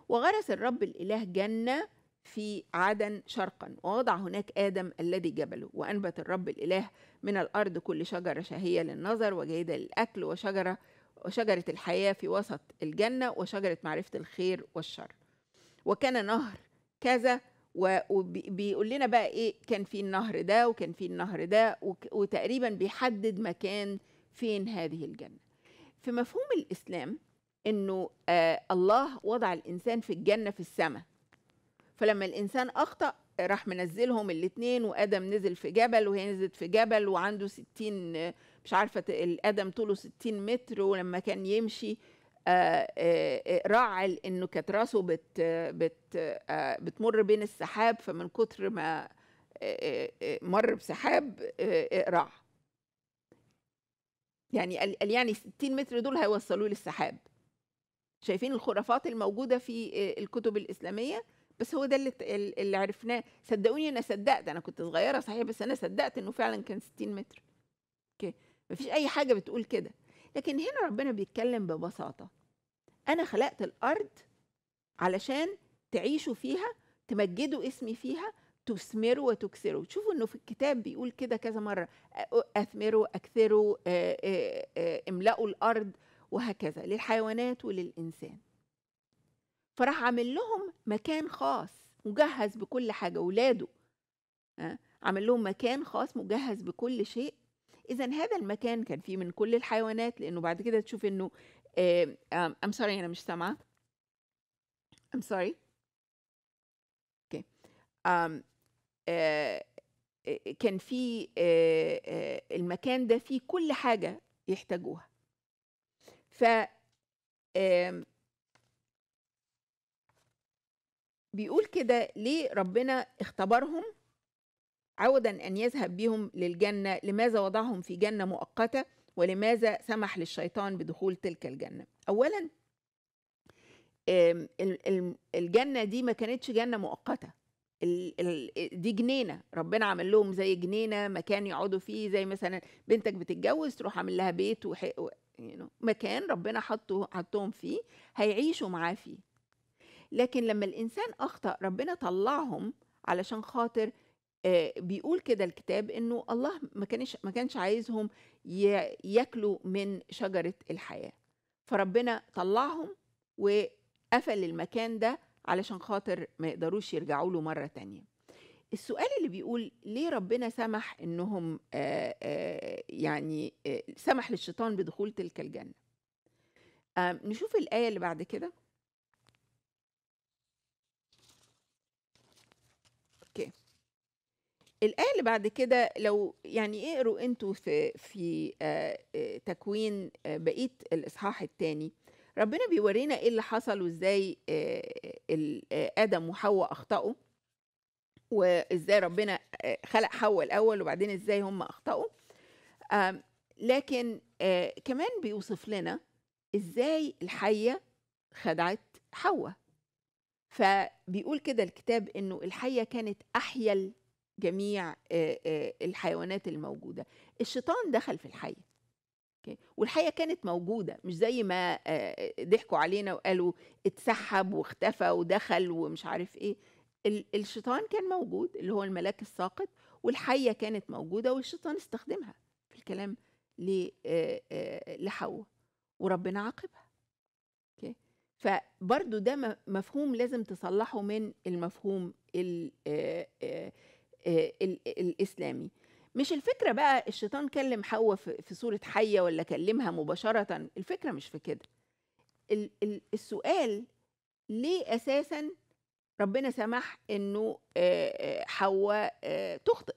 وغرس الرب الإله جنة في عدن شرقا ووضع هناك آدم الذي جبله وأنبت الرب الإله من الأرض كل شجرة شهية للنظر وجيدة للأكل وشجرة وشجرة الحياة في وسط الجنة وشجرة معرفة الخير والشر وكان نهر كذا وبيقول لنا بقى ايه كان في النهر ده وكان في النهر ده وتقريبا بيحدد مكان فين هذه الجنة في مفهوم الإسلام أنه آه الله وضع الإنسان في الجنة في السماء فلما الإنسان أخطأ راح منزلهم الاتنين وآدم نزل في جبل وهي نزلت في جبل وعنده ستين مش عارفة الآدم طوله ستين متر ولما كان يمشي آه, آه،, آه، رعل انه كانت راسه بت بت آه، بتمر بين السحاب فمن كتر ما مر بسحاب رعل يعني قال يعني 60 متر دول هيوصلوه للسحاب شايفين الخرافات الموجودة في آه، الكتب الإسلامية بس هو ده اللي اللي عرفناه صدقوني أنا صدقت أنا كنت صغيرة صحيح بس أنا صدقت إنه فعلا كان 60 متر أوكي مفيش أي حاجة بتقول كده لكن هنا ربنا بيتكلم ببساطة أنا خلقت الأرض علشان تعيشوا فيها تمجدوا اسمي فيها تثمروا وتكثروا تشوفوا انه في الكتاب بيقول كده كذا مره اثمروا اكثروا املأوا الارض وهكذا للحيوانات وللانسان فراح عامل لهم مكان خاص مجهز بكل حاجه ولاده عامل لهم مكان خاص مجهز بكل شيء اذا هذا المكان كان فيه من كل الحيوانات لانه بعد كده تشوف انه ام آه، سوري آه، انا مش سامعه ام سوري اوكي آه، آه، كان في آه، المكان ده فيه كل حاجة يحتاجوها ف بيقول كده ليه ربنا اختبرهم عودا أن يذهب بهم للجنة لماذا وضعهم في جنة مؤقتة ولماذا سمح للشيطان بدخول تلك الجنة أولا الجنة دي ما كانتش جنة مؤقتة دي جنينه ربنا عامل لهم زي جنينه مكان يقعدوا فيه زي مثلا بنتك بتتجوز تروح عامل لها بيت وح... مكان ربنا حطه حطهم فيه هيعيشوا معاه فيه لكن لما الانسان اخطا ربنا طلعهم علشان خاطر آه، بيقول كده الكتاب انه الله ما كانش ما كانش عايزهم ياكلوا من شجره الحياه فربنا طلعهم وقفل المكان ده علشان خاطر ما يقدروش يرجعوا له مرة تانية السؤال اللي بيقول ليه ربنا سمح انهم آآ آه، آآ آه، يعني آآ آه، سمح للشيطان بدخول تلك الجنة نشوف الآية اللي بعد كده اوكي الآية اللي بعد كده لو يعني اقروا انتوا في, في تكوين بقية الإصحاح الثاني ربنا بيورينا ايه اللي حصل وازاي ادم وحواء اخطأوا وازاي ربنا خلق حواء الاول وبعدين ازاي هم اخطأوا آمم، لكن كمان بيوصف لنا ازاي الحيه خدعت حواء فبيقول كده الكتاب انه الحيه كانت احيل جميع الحيوانات الموجوده الشيطان دخل في الحيه اوكي والحقيقه كانت موجوده مش زي ما ضحكوا علينا وقالوا اتسحب واختفى ودخل ومش عارف ايه الشيطان كان موجود اللي هو الملاك الساقط والحيه كانت موجوده والشيطان استخدمها في الكلام لحواء وربنا عاقبها اوكي فبرضو ده مفهوم لازم تصلحه من المفهوم ال الاسلامي مش الفكرة بقى الشيطان كلم حواء في صورة حية ولا كلمها مباشرة الفكرة مش في كده السؤال ليه أساسا ربنا سمح إنه حواء تخطئ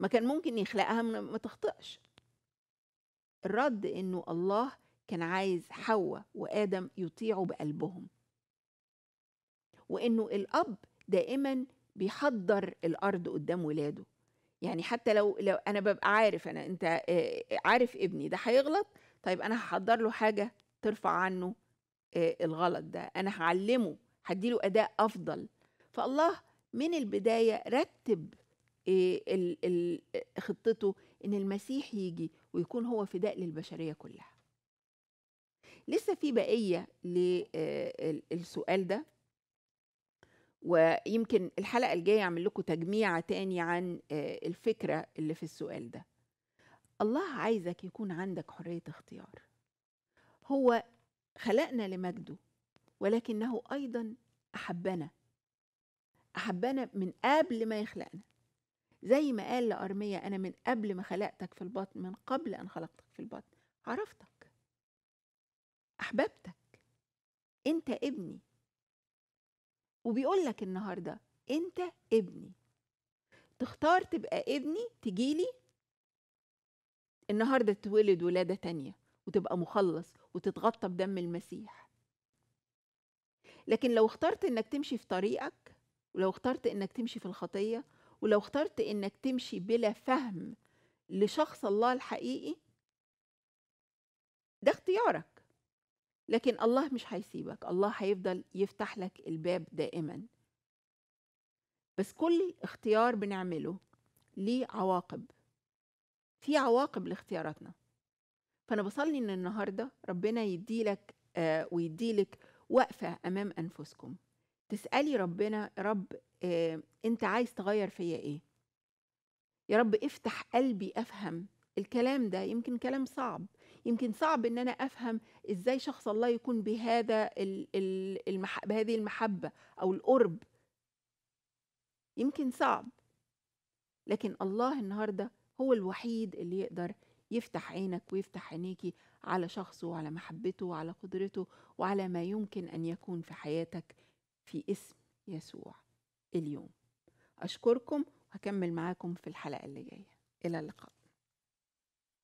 ما كان ممكن يخلقها ما تخطئش الرد إنه الله كان عايز حواء وآدم يطيعوا بقلبهم وإنه الأب دائما بيحضر الأرض قدام ولاده يعني حتى لو لو انا ببقى عارف انا انت عارف ابني ده هيغلط طيب انا هحضر له حاجه ترفع عنه الغلط ده انا هعلمه هديله اداء افضل فالله من البدايه رتب خطته ان المسيح يجي ويكون هو فداء للبشريه كلها لسه في بقيه للسؤال ده ويمكن الحلقة الجاية أعمل لكم تجميعة تاني عن آه، الفكرة اللي في السؤال ده الله عايزك يكون عندك حرية اختيار هو خلقنا لمجده ولكنه أيضا أحبنا أحبنا من قبل ما يخلقنا زي ما قال لأرمية أنا من قبل ما خلقتك في البطن من قبل أن خلقتك في البطن عرفتك أحببتك أنت ابني وبيقول لك النهارده انت ابني تختار تبقى ابني تجيلي النهارده تتولد ولاده تانية وتبقى مخلص وتتغطى بدم المسيح لكن لو اخترت انك تمشي في طريقك ولو اخترت انك تمشي في الخطيه ولو اخترت انك تمشي بلا فهم لشخص الله الحقيقي ده اختيارك لكن الله مش هيسيبك الله هيفضل يفتح لك الباب دائما بس كل اختيار بنعمله ليه عواقب في عواقب لاختياراتنا فأنا بصلي إن النهاردة ربنا يديلك آه ويديلك وقفة أمام أنفسكم تسألي ربنا رب آه أنت عايز تغير فيا إيه يا رب افتح قلبي أفهم الكلام ده يمكن كلام صعب يمكن صعب ان انا افهم ازاي شخص الله يكون بهذا المح... بهذه المحبه او القرب يمكن صعب لكن الله النهارده هو الوحيد اللي يقدر يفتح عينك ويفتح عينيكي على شخصه وعلى محبته وعلى قدرته وعلى ما يمكن ان يكون في حياتك في اسم يسوع اليوم اشكركم وهكمل معاكم في الحلقه اللي جايه الى اللقاء